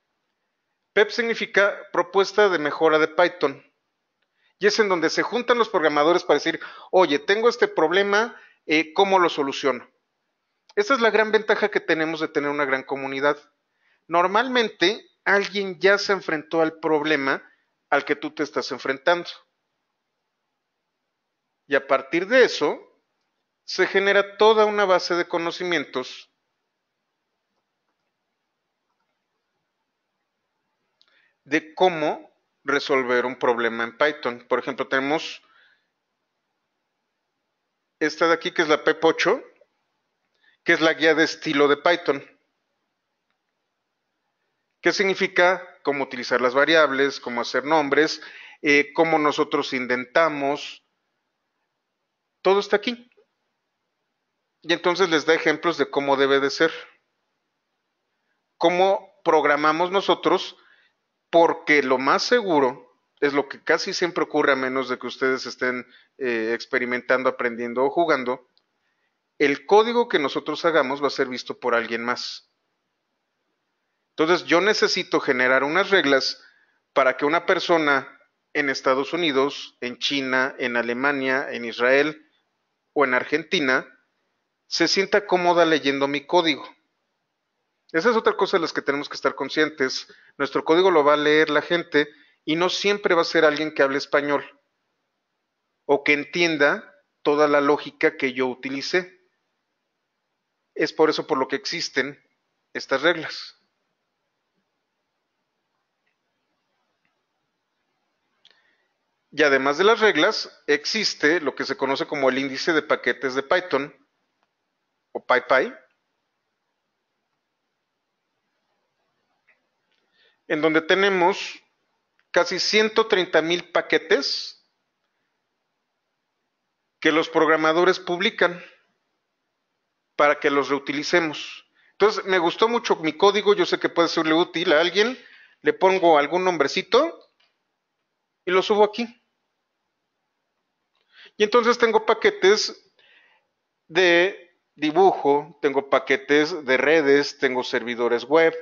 PEP significa propuesta de mejora de Python. Y es en donde se juntan los programadores para decir, oye, tengo este problema, eh, ¿cómo lo soluciono? Esa es la gran ventaja que tenemos de tener una gran comunidad. Normalmente alguien ya se enfrentó al problema al que tú te estás enfrentando. Y a partir de eso, se genera toda una base de conocimientos de cómo resolver un problema en Python. Por ejemplo, tenemos esta de aquí que es la PEP8, que es la guía de estilo de Python. ¿Qué significa? Cómo utilizar las variables, cómo hacer nombres, eh, cómo nosotros intentamos. Todo está aquí. Y entonces les da ejemplos de cómo debe de ser. Cómo programamos nosotros porque lo más seguro es lo que casi siempre ocurre a menos de que ustedes estén eh, experimentando, aprendiendo o jugando, el código que nosotros hagamos va a ser visto por alguien más. Entonces yo necesito generar unas reglas para que una persona en Estados Unidos, en China, en Alemania, en Israel o en Argentina se sienta cómoda leyendo mi código. Esa es otra cosa de las que tenemos que estar conscientes. Nuestro código lo va a leer la gente y no siempre va a ser alguien que hable español o que entienda toda la lógica que yo utilicé. Es por eso por lo que existen estas reglas. Y además de las reglas, existe lo que se conoce como el índice de paquetes de Python o PyPy, en donde tenemos casi 130 mil paquetes que los programadores publican para que los reutilicemos. Entonces, me gustó mucho mi código, yo sé que puede serle útil a alguien, le pongo algún nombrecito y lo subo aquí. Y entonces tengo paquetes de dibujo, tengo paquetes de redes, tengo servidores web,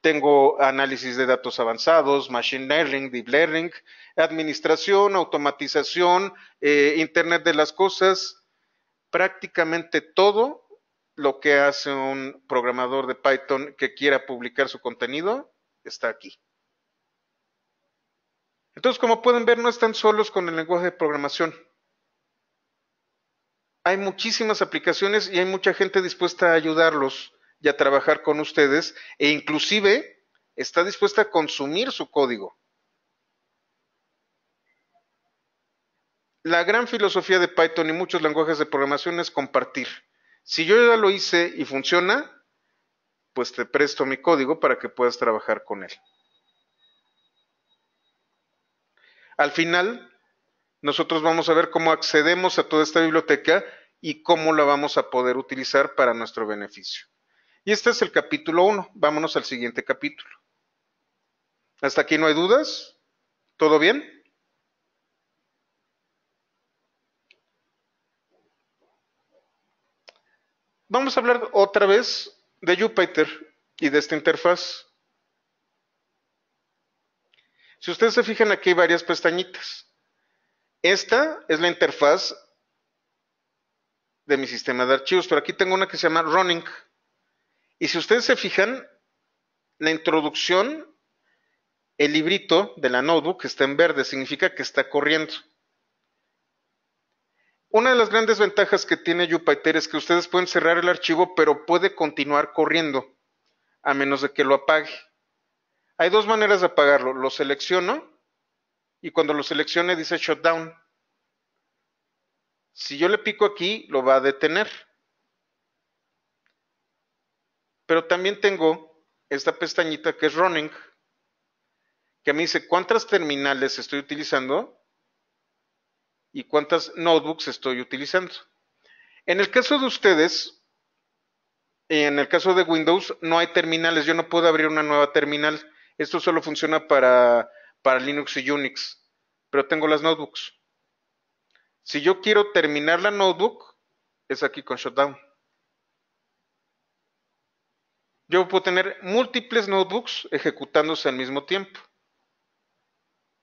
tengo análisis de datos avanzados, machine learning, deep learning, administración, automatización, eh, Internet de las Cosas, prácticamente todo lo que hace un programador de Python que quiera publicar su contenido está aquí. Entonces, como pueden ver, no están solos con el lenguaje de programación. Hay muchísimas aplicaciones y hay mucha gente dispuesta a ayudarlos y a trabajar con ustedes e inclusive está dispuesta a consumir su código. La gran filosofía de Python y muchos lenguajes de programación es compartir. Si yo ya lo hice y funciona, pues te presto mi código para que puedas trabajar con él. Al final, nosotros vamos a ver cómo accedemos a toda esta biblioteca y cómo la vamos a poder utilizar para nuestro beneficio. Y este es el capítulo 1. Vámonos al siguiente capítulo. ¿Hasta aquí no hay dudas? ¿Todo bien? Vamos a hablar otra vez de Jupyter y de esta interfaz. Si ustedes se fijan, aquí hay varias pestañitas. Esta es la interfaz de mi sistema de archivos, pero aquí tengo una que se llama Running. Y si ustedes se fijan, la introducción, el librito de la notebook está en verde, significa que está corriendo. Una de las grandes ventajas que tiene Jupyter es que ustedes pueden cerrar el archivo, pero puede continuar corriendo, a menos de que lo apague. Hay dos maneras de apagarlo. Lo selecciono y cuando lo seleccione dice shutdown. Si yo le pico aquí, lo va a detener. Pero también tengo esta pestañita que es running, que me dice cuántas terminales estoy utilizando y cuántas notebooks estoy utilizando. En el caso de ustedes, en el caso de Windows, no hay terminales. Yo no puedo abrir una nueva terminal. Esto solo funciona para, para Linux y Unix. Pero tengo las notebooks. Si yo quiero terminar la notebook, es aquí con Shutdown yo puedo tener múltiples notebooks ejecutándose al mismo tiempo.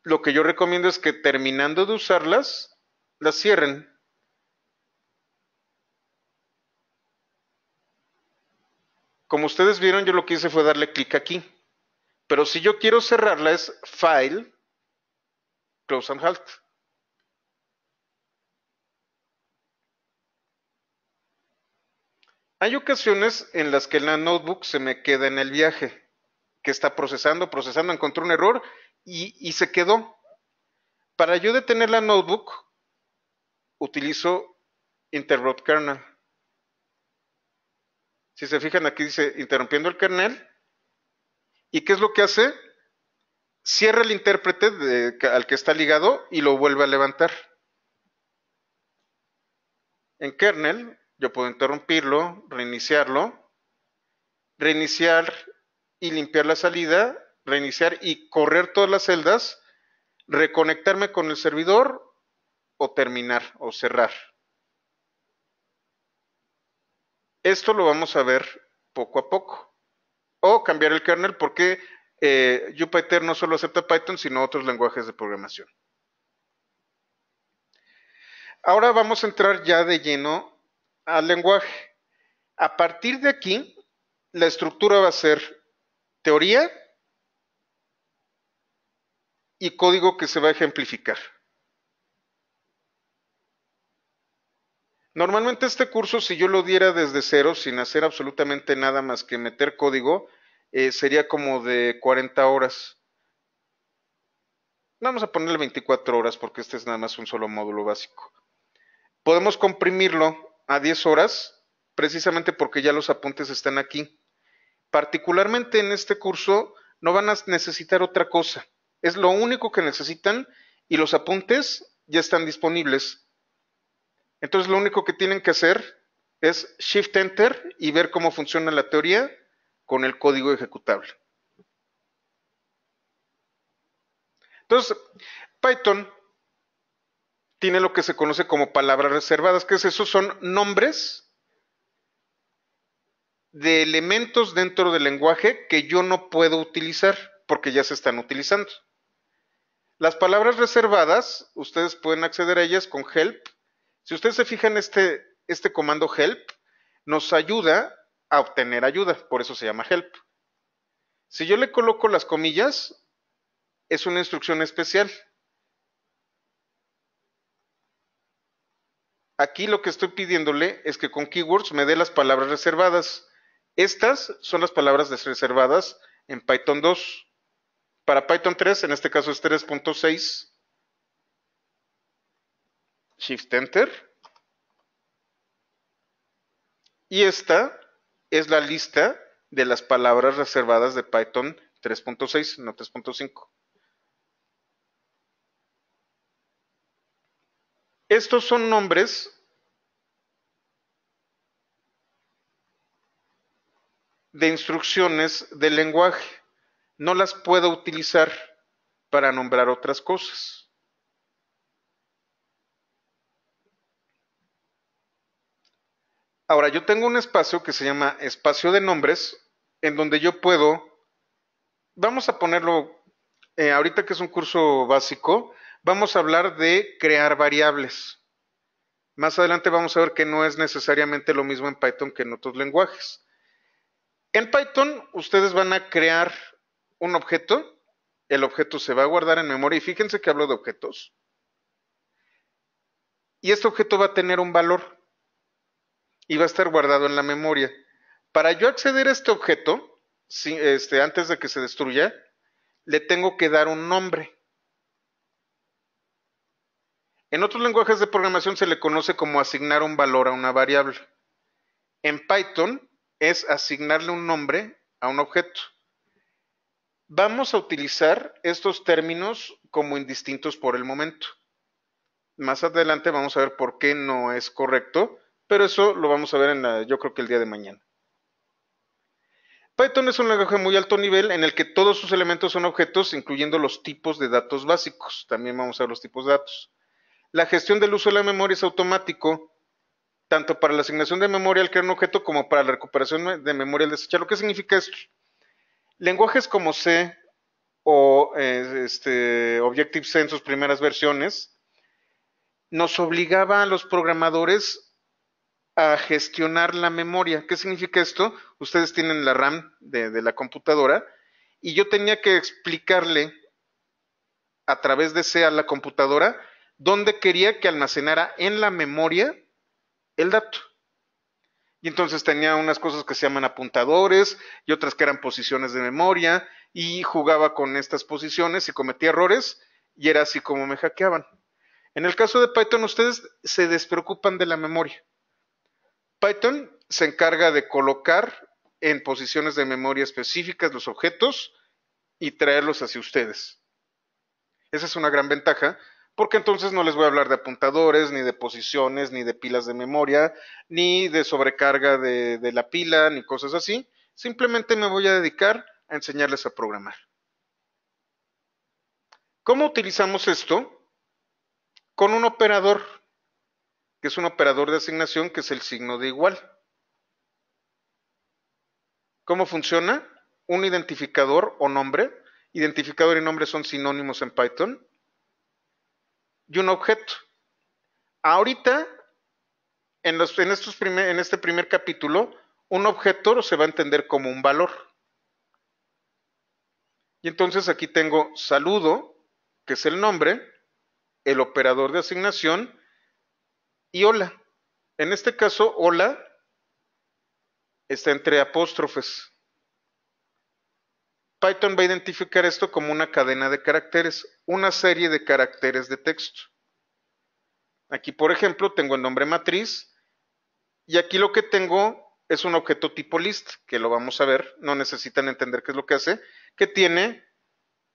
Lo que yo recomiendo es que terminando de usarlas, las cierren. Como ustedes vieron, yo lo que hice fue darle clic aquí. Pero si yo quiero cerrarla es File, Close and Halt. Hay ocasiones en las que la notebook se me queda en el viaje, que está procesando, procesando, encontró un error y, se quedó. Para yo detener la notebook, utilizo interrupt kernel. Si se fijan aquí dice interrumpiendo el kernel. ¿Y qué es lo que hace? Cierra el intérprete al que está ligado y lo vuelve a levantar. En kernel yo puedo interrumpirlo, reiniciarlo, reiniciar y limpiar la salida, reiniciar y correr todas las celdas, reconectarme con el servidor o terminar o cerrar. Esto lo vamos a ver poco a poco. O cambiar el kernel porque eh, Jupyter no solo acepta Python, sino otros lenguajes de programación. Ahora vamos a entrar ya de lleno al lenguaje. A partir de aquí, la estructura va a ser teoría y código que se va a ejemplificar. Normalmente este curso, si yo lo diera desde cero, sin hacer absolutamente nada más que meter código, eh, sería como de 40 horas. Vamos a ponerle 24 horas porque este es nada más un solo módulo básico. Podemos comprimirlo a 10 horas, precisamente porque ya los apuntes están aquí. Particularmente en este curso no van a necesitar otra cosa. Es lo único que necesitan y los apuntes ya están disponibles. Entonces lo único que tienen que hacer es Shift Enter y ver cómo funciona la teoría con el código ejecutable. Entonces, Python tiene lo que se conoce como palabras reservadas, que es eso, son nombres de elementos dentro del lenguaje que yo no puedo utilizar porque ya se están utilizando. Las palabras reservadas, ustedes pueden acceder a ellas con help. Si ustedes se fijan, este, este comando help nos ayuda a obtener ayuda, por eso se llama help. Si yo le coloco las comillas, es una instrucción especial. Aquí lo que estoy pidiéndole es que con keywords me dé las palabras reservadas. Estas son las palabras reservadas en Python 2. Para Python 3, en este caso es 3.6. Shift Enter. Y esta es la lista de las palabras reservadas de Python 3.6, no 3.5. Estos son nombres de instrucciones del lenguaje. No las puedo utilizar para nombrar otras cosas. Ahora, yo tengo un espacio que se llama espacio de nombres, en donde yo puedo, vamos a ponerlo, eh, ahorita que es un curso básico, vamos a hablar de crear variables. Más adelante vamos a ver que no es necesariamente lo mismo en Python que en otros lenguajes. En Python ustedes van a crear un objeto, el objeto se va a guardar en memoria y fíjense que hablo de objetos. Y este objeto va a tener un valor y va a estar guardado en la memoria. Para yo acceder a este objeto, este, antes de que se destruya, le tengo que dar un nombre. En otros lenguajes de programación se le conoce como asignar un valor a una variable. En Python es asignarle un nombre a un objeto. Vamos a utilizar estos términos como indistintos por el momento. Más adelante vamos a ver por qué no es correcto, pero eso lo vamos a ver en yo creo que el día de mañana. Python es un lenguaje muy alto nivel en el que todos sus elementos son objetos, incluyendo los tipos de datos básicos. También vamos a ver los tipos de datos. La gestión del uso de la memoria es automático, tanto para la asignación de memoria al crear un objeto como para la recuperación de memoria al desecharlo. ¿Qué significa esto? Lenguajes como C o eh, este, Objective-C en sus primeras versiones nos obligaba a los programadores a gestionar la memoria. ¿Qué significa esto? Ustedes tienen la RAM de la computadora y yo tenía que explicarle a través de C a la computadora donde quería que almacenara en la memoria el dato. Y entonces tenía unas cosas que se llaman apuntadores y otras que eran posiciones de memoria y jugaba con estas posiciones y cometía errores y era así como me hackeaban. En el caso de Python ustedes se despreocupan de la memoria. Python se encarga de colocar en posiciones de memoria específicas los objetos y traerlos hacia ustedes. Esa es una gran ventaja porque entonces no les voy a hablar de apuntadores, ni de posiciones, ni de pilas de memoria, ni de sobrecarga de, la pila, ni cosas así. Simplemente me voy a dedicar a enseñarles a programar. ¿Cómo utilizamos esto? Con un operador, que es un operador de asignación, que es el signo de igual. ¿Cómo funciona? Un identificador o nombre. Identificador y nombre son sinónimos en Python y un objeto. Ahorita, en, este primer capítulo, un objeto se va a entender como un valor. Y entonces aquí tengo saludo, que es el nombre, el operador de asignación y hola. En este caso, hola está entre apóstrofes. Python va a identificar esto como una cadena de caracteres, una serie de caracteres de texto. Aquí, por ejemplo, tengo el nombre matriz y aquí lo que tengo es un objeto tipo list, que lo vamos a ver, no necesitan entender qué es lo que hace, que tiene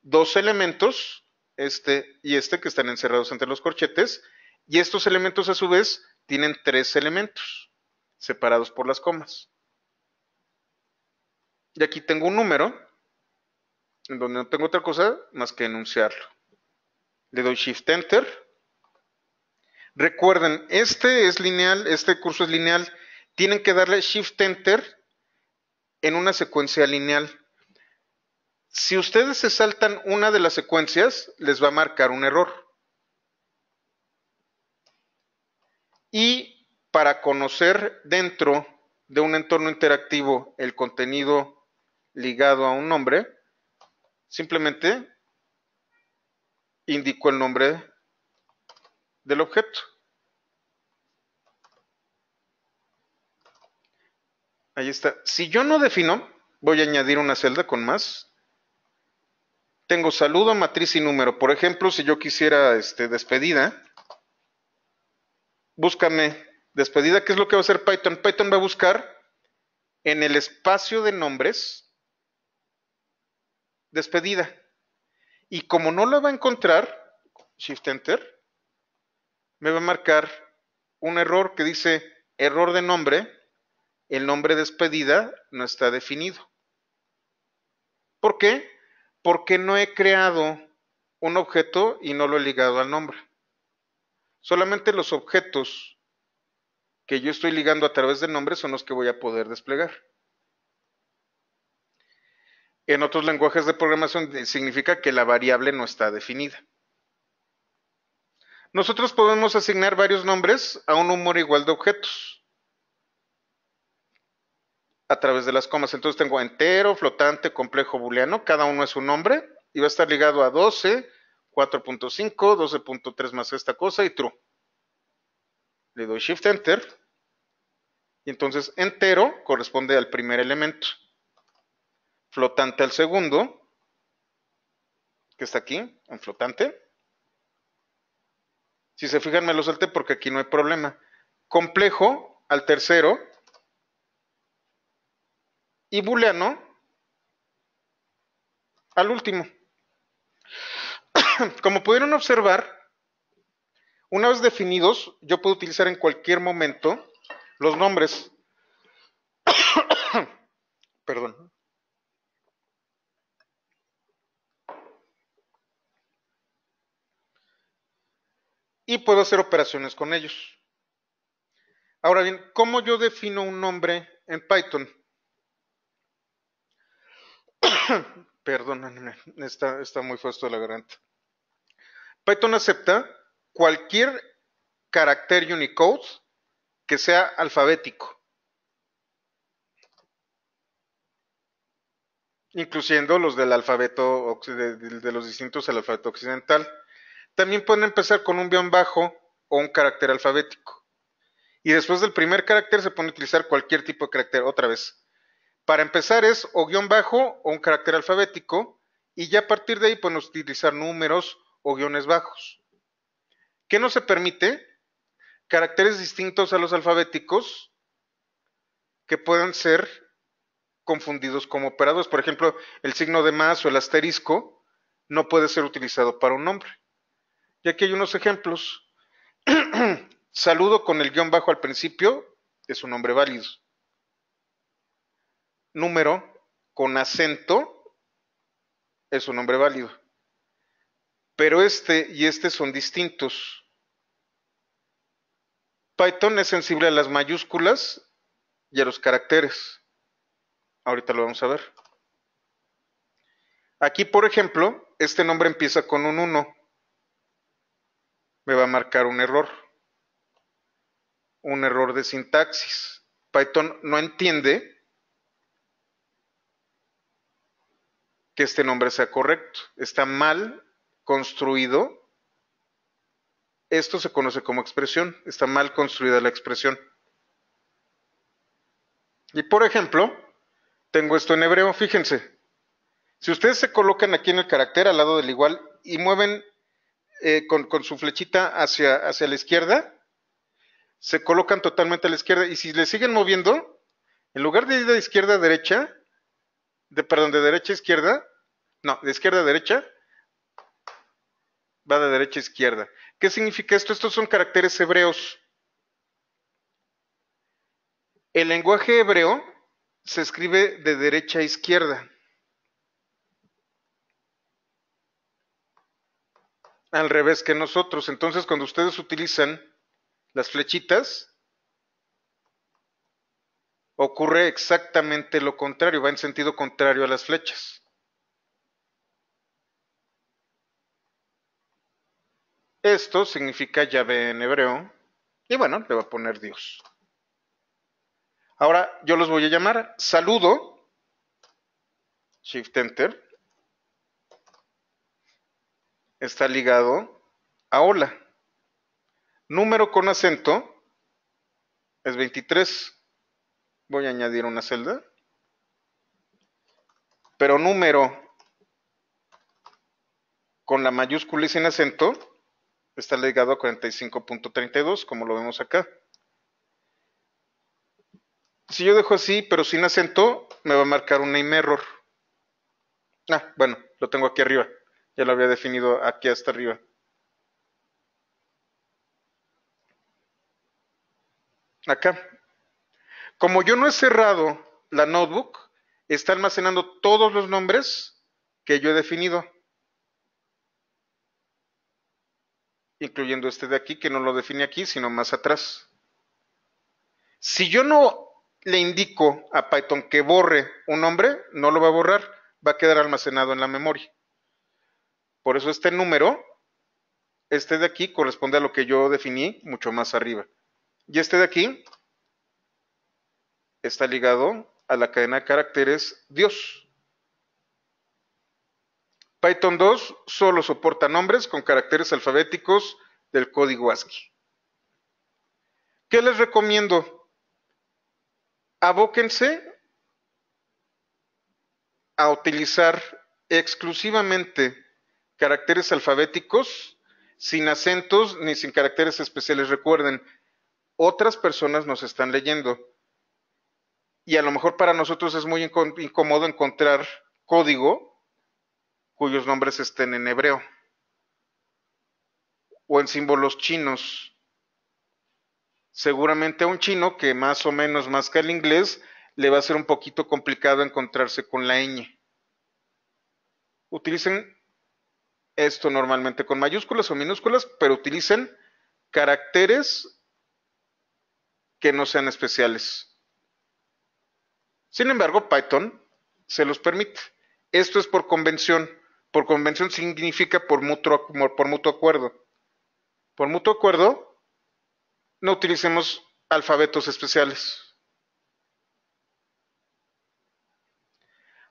dos elementos, este y este, que están encerrados entre los corchetes, y estos elementos a su vez tienen tres elementos, separados por las comas. Y aquí tengo un número, donde no tengo otra cosa más que enunciarlo. Le doy Shift Enter. Recuerden, este es lineal, este curso es lineal. Tienen que darle Shift Enter en una secuencia lineal. Si ustedes se saltan una de las secuencias, les va a marcar un error. Y para conocer dentro de un entorno interactivo el contenido ligado a un nombre, Simplemente indico el nombre del objeto. Ahí está. Si yo no defino, voy a añadir una celda con más. Tengo saludo, matriz y número. Por ejemplo, si yo quisiera este, despedida, búscame despedida. ¿Qué es lo que va a hacer Python? Python va a buscar en el espacio de nombres despedida. Y como no la va a encontrar, Shift Enter, me va a marcar un error que dice error de nombre, el nombre despedida no está definido. ¿Por qué? Porque no he creado un objeto y no lo he ligado al nombre. Solamente los objetos que yo estoy ligando a través del nombre son los que voy a poder desplegar. En otros lenguajes de programación eh, significa que la variable no está definida. Nosotros podemos asignar varios nombres a un número igual de objetos a través de las comas. Entonces tengo entero, flotante, complejo, booleano. Cada uno es un nombre y va a estar ligado a 12, 4.5, 12.3 más esta cosa y true. Le doy shift enter. Y entonces entero corresponde al primer elemento flotante al segundo, que está aquí, en flotante. Si se fijan, me lo salté porque aquí no hay problema. Complejo al tercero y booleano al último. Como pudieron observar, una vez definidos, yo puedo utilizar en cualquier momento los nombres. Perdón. y puedo hacer operaciones con ellos. Ahora bien, ¿cómo yo defino un nombre en Python? Perdónenme, está, muy fuerte la garganta. Python acepta cualquier carácter Unicode que sea alfabético, incluyendo los del alfabeto de, los distintos alfabeto occidental. También pueden empezar con un guión bajo o un carácter alfabético. Y después del primer carácter se puede utilizar cualquier tipo de carácter otra vez. Para empezar es o guión bajo o un carácter alfabético y ya a partir de ahí pueden utilizar números o guiones bajos. ¿Qué no se permite? Caracteres distintos a los alfabéticos que puedan ser confundidos como operadores. Por ejemplo, el signo de más o el asterisco no puede ser utilizado para un nombre. Y aquí hay unos ejemplos. Saludo con el guión bajo al principio, es un nombre válido. Número con acento es un nombre válido. Pero este y este son distintos. Python es sensible a las mayúsculas y a los caracteres. Ahorita lo vamos a ver. Aquí, por ejemplo, este nombre empieza con un 1 me va a marcar un error, un error de sintaxis. Python no entiende que este nombre sea correcto. Está mal construido. Esto se conoce como expresión. Está mal construida la expresión. Y por ejemplo, tengo esto en hebreo, fíjense. Si ustedes se colocan aquí en el carácter al lado del igual y mueven eh, con, su flechita hacia, la izquierda, se colocan totalmente a la izquierda. Y si le siguen moviendo, en lugar de ir de izquierda a derecha, de, perdón, de derecha a izquierda, no, de izquierda a derecha, va de derecha a izquierda. ¿Qué significa esto? Estos son caracteres hebreos. El lenguaje hebreo se escribe de derecha a izquierda. al revés que nosotros. Entonces, cuando ustedes utilizan las flechitas, ocurre exactamente lo contrario, va en sentido contrario a las flechas. Esto significa llave en hebreo, y bueno, le va a poner Dios. Ahora yo los voy a llamar saludo, Shift Enter, está ligado a hola. Número con acento es 23. Voy a añadir una celda. Pero número con la mayúscula y sin acento está ligado a 45.32, como lo vemos acá. Si yo dejo así, pero sin acento, me va a marcar un name error. Ah, bueno, lo tengo aquí arriba ya lo había definido aquí hasta arriba. Acá. Como yo no he cerrado la notebook, está almacenando todos los nombres que yo he definido. Incluyendo este de aquí, que no lo define aquí, sino más atrás. Si yo no le indico a Python que borre un nombre, no lo va a borrar, va a quedar almacenado en la memoria. Por eso este número, este de aquí, corresponde a lo que yo definí mucho más arriba. Y este de aquí está ligado a la cadena de caracteres Dios. Python 2 solo soporta nombres con caracteres alfabéticos del código ASCII. ¿Qué les recomiendo? Abóquense a utilizar exclusivamente caracteres alfabéticos, sin acentos ni sin caracteres especiales. Recuerden, otras personas nos están leyendo. Y a lo mejor para nosotros es muy incómodo encontrar código cuyos nombres estén en hebreo o en símbolos chinos. Seguramente a un chino que más o menos más que el inglés le va a ser un poquito complicado encontrarse con la ñ. Utilicen esto normalmente con mayúsculas o minúsculas, pero utilicen caracteres que no sean especiales. Sin embargo, Python se los permite. Esto es por convención. Por convención significa por mutuo, acuerdo. Por mutuo acuerdo, no utilicemos alfabetos especiales.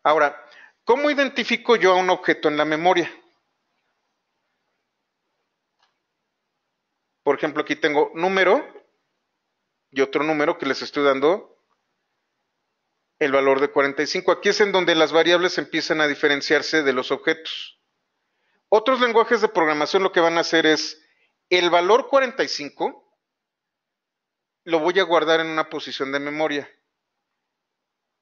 Ahora, ¿cómo identifico yo a un objeto en la memoria? Por ejemplo, aquí tengo número y otro número que les estoy dando el valor de 45. Aquí es en donde las variables empiezan a diferenciarse de los objetos. Otros lenguajes de programación lo que van a hacer es el valor 45 lo voy a guardar en una posición de memoria.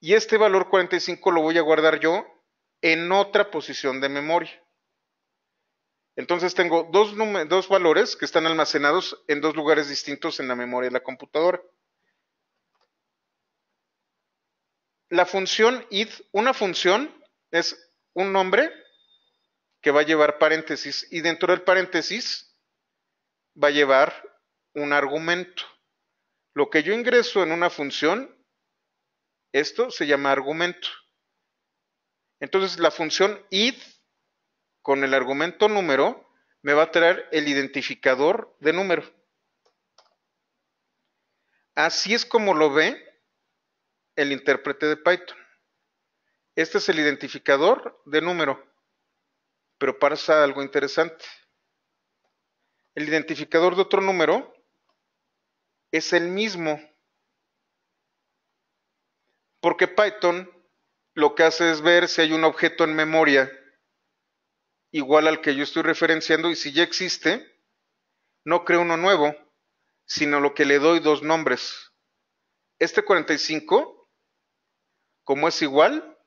Y este valor 45 lo voy a guardar yo en otra posición de memoria. Entonces tengo dos, valores que están almacenados en dos lugares distintos en la memoria de la computadora. La función id, una función es un nombre que va a llevar paréntesis y dentro del paréntesis va a llevar un argumento. Lo que yo ingreso en una función, esto se llama argumento. Entonces la función id con el argumento número, me va a traer el identificador de número. Así es como lo ve el intérprete de Python. Este es el identificador de número. Pero pasa algo interesante. El identificador de otro número es el mismo. Porque Python lo que hace es ver si hay un objeto en memoria igual al que yo estoy referenciando y si ya existe, no creo uno nuevo, sino lo que le doy dos nombres. Este 45, como es igual,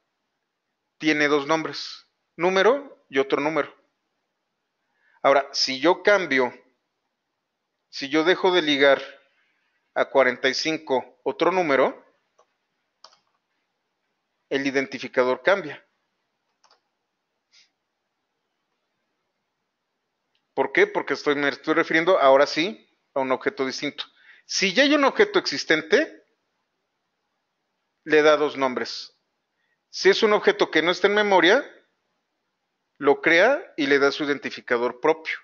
tiene dos nombres, número y otro número. Ahora, si yo cambio, si yo dejo de ligar a 45 otro número, el identificador cambia. ¿Por qué? Porque estoy, me estoy refiriendo ahora sí a un objeto distinto. Si ya hay un objeto existente, le da dos nombres. Si es un objeto que no está en memoria, lo crea y le da su identificador propio.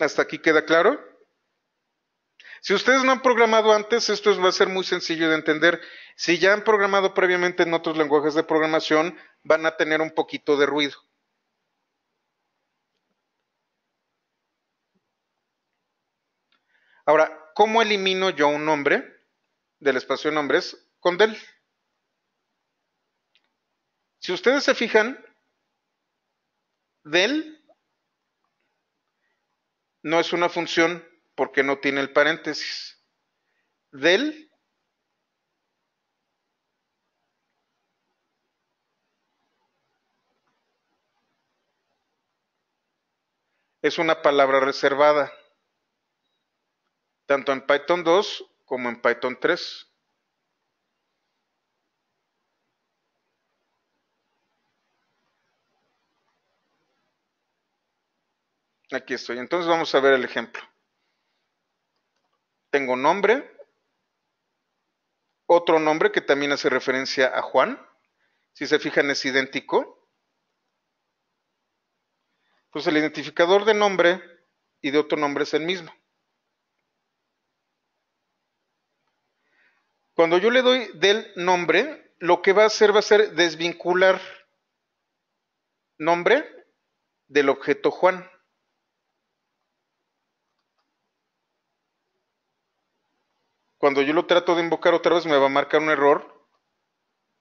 ¿Hasta aquí queda claro? Si ustedes no han programado antes, esto va a ser muy sencillo de entender. Si ya han programado previamente en otros lenguajes de programación, van a tener un poquito de ruido. Ahora, ¿cómo elimino yo un nombre del espacio de nombres con del? Si ustedes se fijan, del no es una función, porque no tiene el paréntesis. Del es una palabra reservada, tanto en Python 2 como en Python 3. Aquí estoy. Entonces vamos a ver el ejemplo tengo nombre, otro nombre que también hace referencia a Juan, si se fijan es idéntico. Pues el identificador de nombre y de otro nombre es el mismo. Cuando yo le doy del nombre, lo que va a hacer va a ser desvincular nombre del objeto Juan. cuando yo lo trato de invocar otra vez me va a marcar un error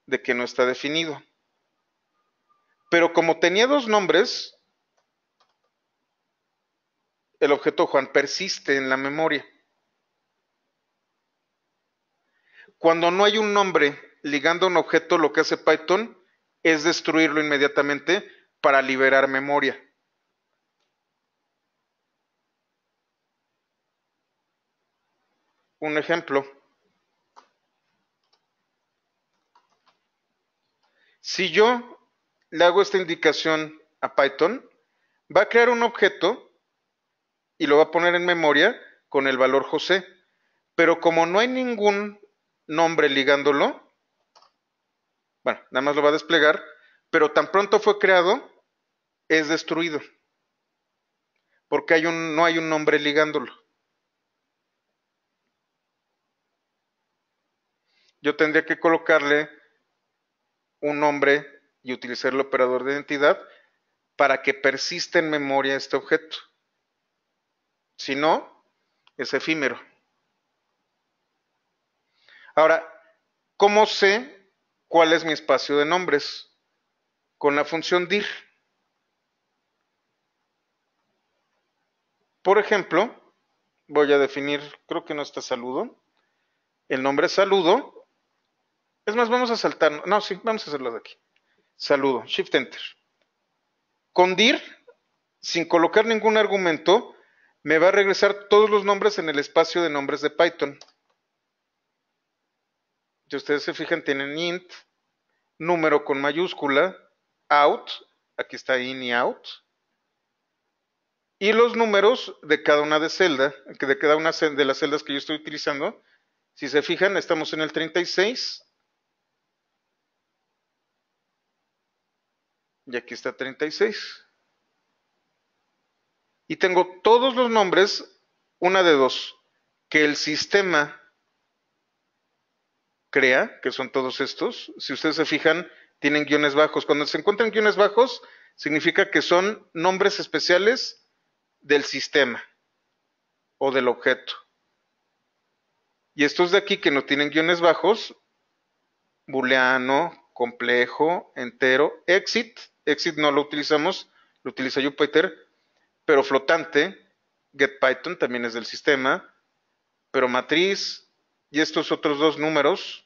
de que no está definido. Pero como tenía dos nombres, el objeto Juan persiste en la memoria. Cuando no hay un nombre ligando a un objeto, lo que hace Python es destruirlo inmediatamente para liberar memoria. Un ejemplo. Si yo le hago esta indicación a Python, va a crear un objeto y lo va a poner en memoria con el valor José. Pero como no hay ningún nombre ligándolo, bueno, nada más lo va a desplegar, pero tan pronto fue creado, es destruido. Porque no hay un nombre ligándolo. yo tendría que colocarle un nombre y utilizar el operador de identidad para que persista en memoria este objeto. Si no, es efímero. Ahora, ¿cómo sé cuál es mi espacio de nombres? Con la función dir. Por ejemplo, voy a definir, creo que no está saludo, el nombre saludo es más, vamos a saltar. No, sí, vamos a hacerlo de aquí. Saludo, Shift Enter. Con dir, sin colocar ningún argumento, me va a regresar todos los nombres en el espacio de nombres de Python. Si ustedes se fijan, tienen int, número con mayúscula, out, aquí está in y out, y los números de cada una de celda, de cada una de las celdas que yo estoy utilizando. Si se fijan, estamos en el 36, y aquí está 36. Y tengo todos los nombres, una de dos, que el sistema crea, que son todos estos. Si ustedes se fijan, tienen guiones bajos. Cuando se encuentran guiones bajos, significa que son nombres especiales del sistema o del objeto. Y estos de aquí que no tienen guiones bajos, booleano, complejo, entero, exit, exit no lo utilizamos, lo utiliza Jupyter, pero flotante, getPython también es del sistema, pero matriz y estos otros dos números,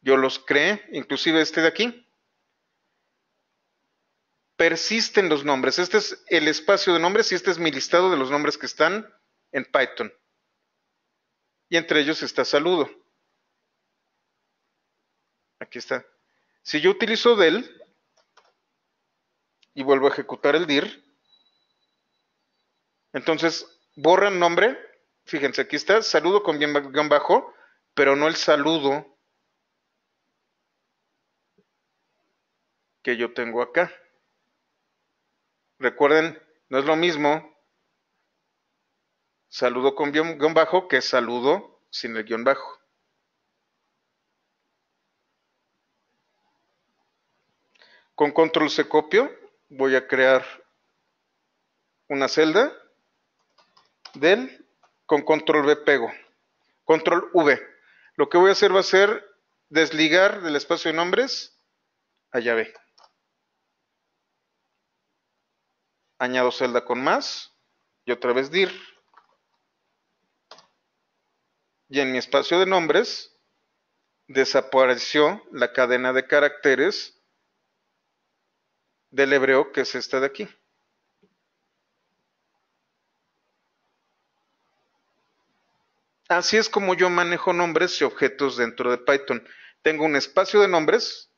yo los creé, inclusive este de aquí. Persisten los nombres. Este es el espacio de nombres y este es mi listado de los nombres que están en Python. Y entre ellos está saludo. Aquí está. Si yo utilizo del, y vuelvo a ejecutar el dir. Entonces, borra el nombre. Fíjense, aquí está, saludo con bien bajo, pero no el saludo que yo tengo acá. Recuerden, no es lo mismo saludo con bien guión bajo que saludo sin el guión bajo. Con control se copio voy a crear una celda del con control V pego, control V. Lo que voy a hacer va a ser desligar del espacio de nombres a llave. Añado celda con más y otra vez dir. Y en mi espacio de nombres desapareció la cadena de caracteres del hebreo, que es esta de aquí. Así es como yo manejo nombres y objetos dentro de Python. Tengo un espacio de nombres,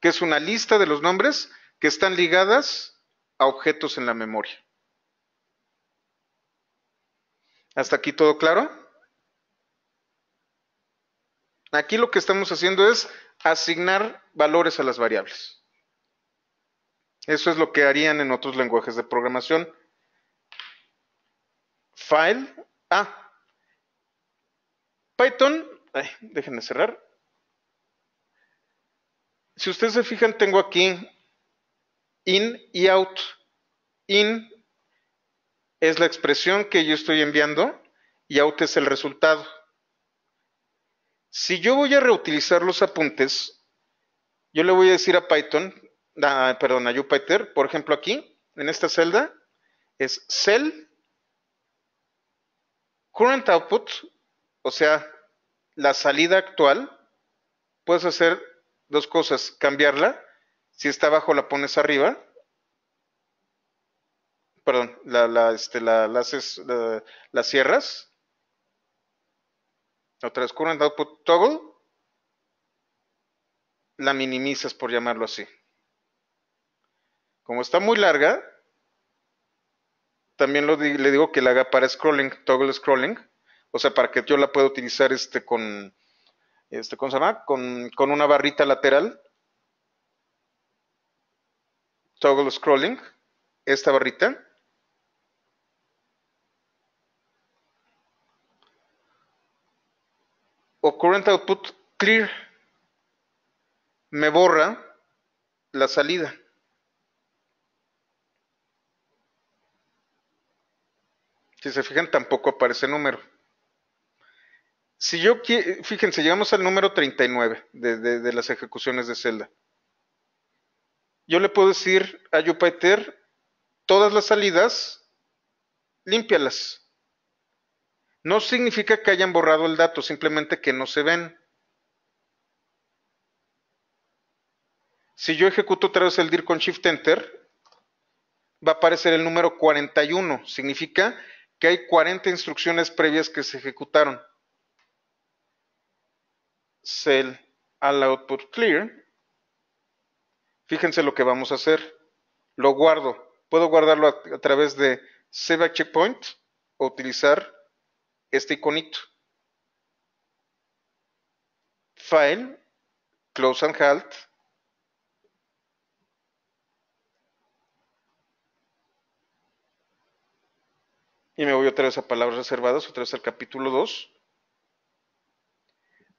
que es una lista de los nombres que están ligadas a objetos en la memoria. ¿Hasta aquí todo claro? Aquí lo que estamos haciendo es asignar valores a las variables. Eso es lo que harían en otros lenguajes de programación. File. a ah. Python. déjenme cerrar. Si ustedes se fijan, tengo aquí in y out. In es la expresión que yo estoy enviando y out es el resultado. Si yo voy a reutilizar los apuntes, yo le voy a decir a Python perdón, a Jupiter, por ejemplo aquí, en esta celda, es cell current output, o sea, la salida actual, puedes hacer dos cosas, cambiarla, si está abajo la pones arriba, perdón, la, la, este, la, la, la, cierras, otra current output toggle, la minimizas por llamarlo así, como está muy larga, también le digo que la haga para scrolling, toggle scrolling, o sea, para que yo la pueda utilizar este con, este, se llama? Con, con una barrita lateral. Toggle scrolling, esta barrita. O current output clear me borra la salida. Si se fijan, tampoco aparece número. Si yo fíjense, llegamos al número 39 de, las ejecuciones de celda. Yo le puedo decir a Jupyter, todas las salidas, límpialas. No significa que hayan borrado el dato, simplemente que no se ven. Si yo ejecuto otra vez el dir con Shift Enter, va a aparecer el número 41. Significa que hay 40 instrucciones previas que se ejecutaron. Cell al output clear. Fíjense lo que vamos a hacer. Lo guardo. Puedo guardarlo a, través de Save Checkpoint o utilizar este iconito. File, Close and Halt. y me voy otra vez a palabras reservadas, otra vez al capítulo 2,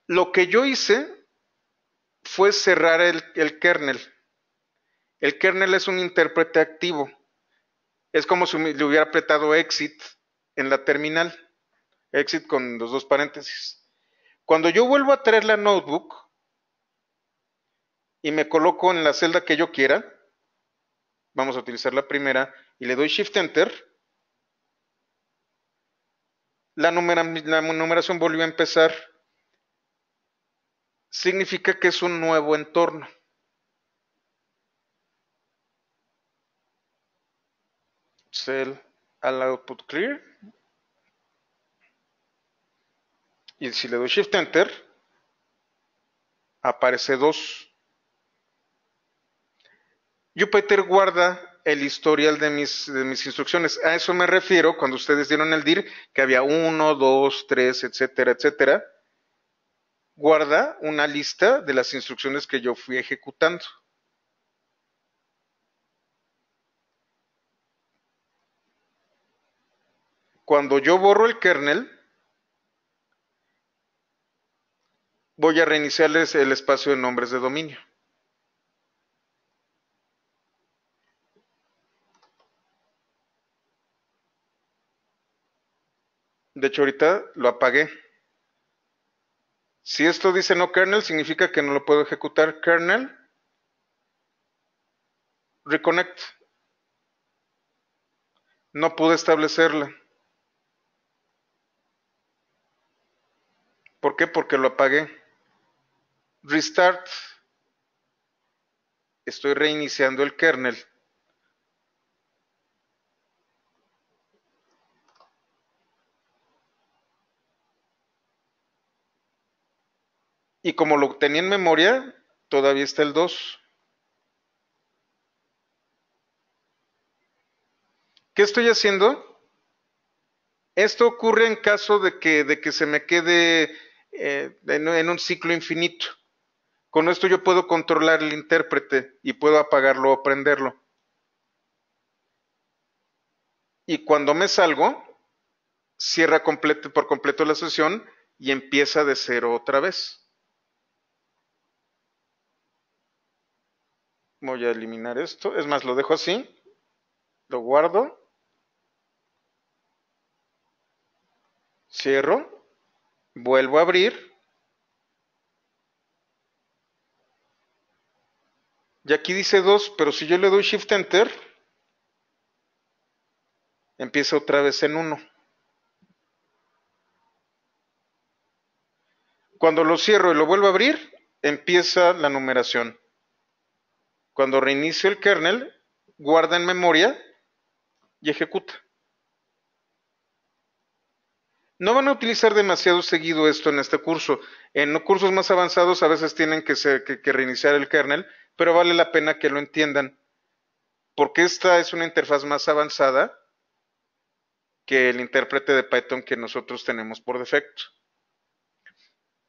lo que yo hice fue cerrar el, kernel. El kernel es un intérprete activo. Es como si le hubiera apretado exit en la terminal. Exit con los dos paréntesis. Cuando yo vuelvo a traer la notebook y me coloco en la celda que yo quiera, vamos a utilizar la primera, y le doy shift enter, la, numeración volvió a empezar, significa que es un nuevo entorno. Cell al output clear. Y si le doy Shift Enter, aparece 2. Jupyter guarda el historial de mis, de mis instrucciones. A eso me refiero cuando ustedes dieron el DIR, que había uno, dos, tres, etcétera, etcétera. Guarda una lista de las instrucciones que yo fui ejecutando. Cuando yo borro el kernel, voy a reiniciarles el espacio de nombres de dominio. De hecho, ahorita lo apagué. Si esto dice no kernel, significa que no lo puedo ejecutar. Kernel, reconnect. No pude establecerla. ¿Por qué? Porque lo apagué. Restart. Estoy reiniciando el kernel. Y como lo tenía en memoria, todavía está el 2. ¿Qué estoy haciendo? Esto ocurre en caso de que, se me quede eh, en, un ciclo infinito. Con esto yo puedo controlar el intérprete y puedo apagarlo o prenderlo. Y cuando me salgo, cierra por completo la sesión y empieza de cero otra vez. Voy a eliminar esto. Es más, lo dejo así. Lo guardo. Cierro. Vuelvo a abrir. Y aquí dice 2, pero si yo le doy Shift Enter, empieza otra vez en 1. Cuando lo cierro y lo vuelvo a abrir, empieza la numeración. Cuando reinicio el kernel, guarda en memoria y ejecuta. No van a utilizar demasiado seguido esto en este curso. En cursos más avanzados a veces tienen que, que reiniciar el kernel, pero vale la pena que lo entiendan, porque esta es una interfaz más avanzada que el intérprete de Python que nosotros tenemos por defecto.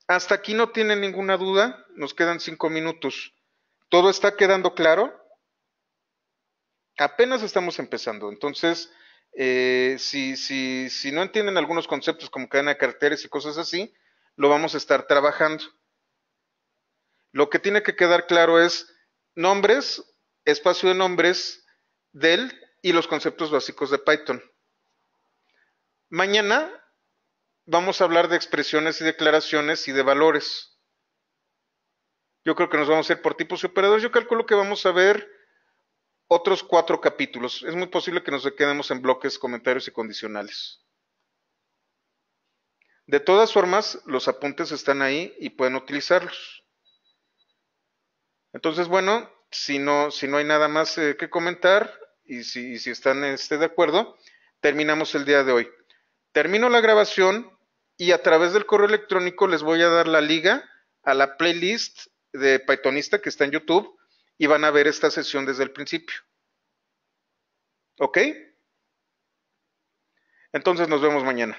Hasta aquí no tienen ninguna duda, nos quedan cinco minutos. ¿Todo está quedando claro? Apenas estamos empezando. Entonces, eh, si, si no entienden algunos conceptos como cadena de caracteres y cosas así, lo vamos a estar trabajando. Lo que tiene que quedar claro es nombres, espacio de nombres del y los conceptos básicos de Python. Mañana vamos a hablar de expresiones y declaraciones y de valores. Yo creo que nos vamos a ir por tipos y operadores. Yo calculo que vamos a ver otros cuatro capítulos. Es muy posible que nos quedemos en bloques, comentarios y condicionales. De todas formas, los apuntes están ahí y pueden utilizarlos. Entonces, bueno, si no, hay nada más eh, que comentar y si, están este, de acuerdo, terminamos el día de hoy. Termino la grabación y a través del correo electrónico les voy a dar la liga a la playlist de Pythonista que está en YouTube y van a ver esta sesión desde el principio. ¿Ok? Entonces nos vemos mañana.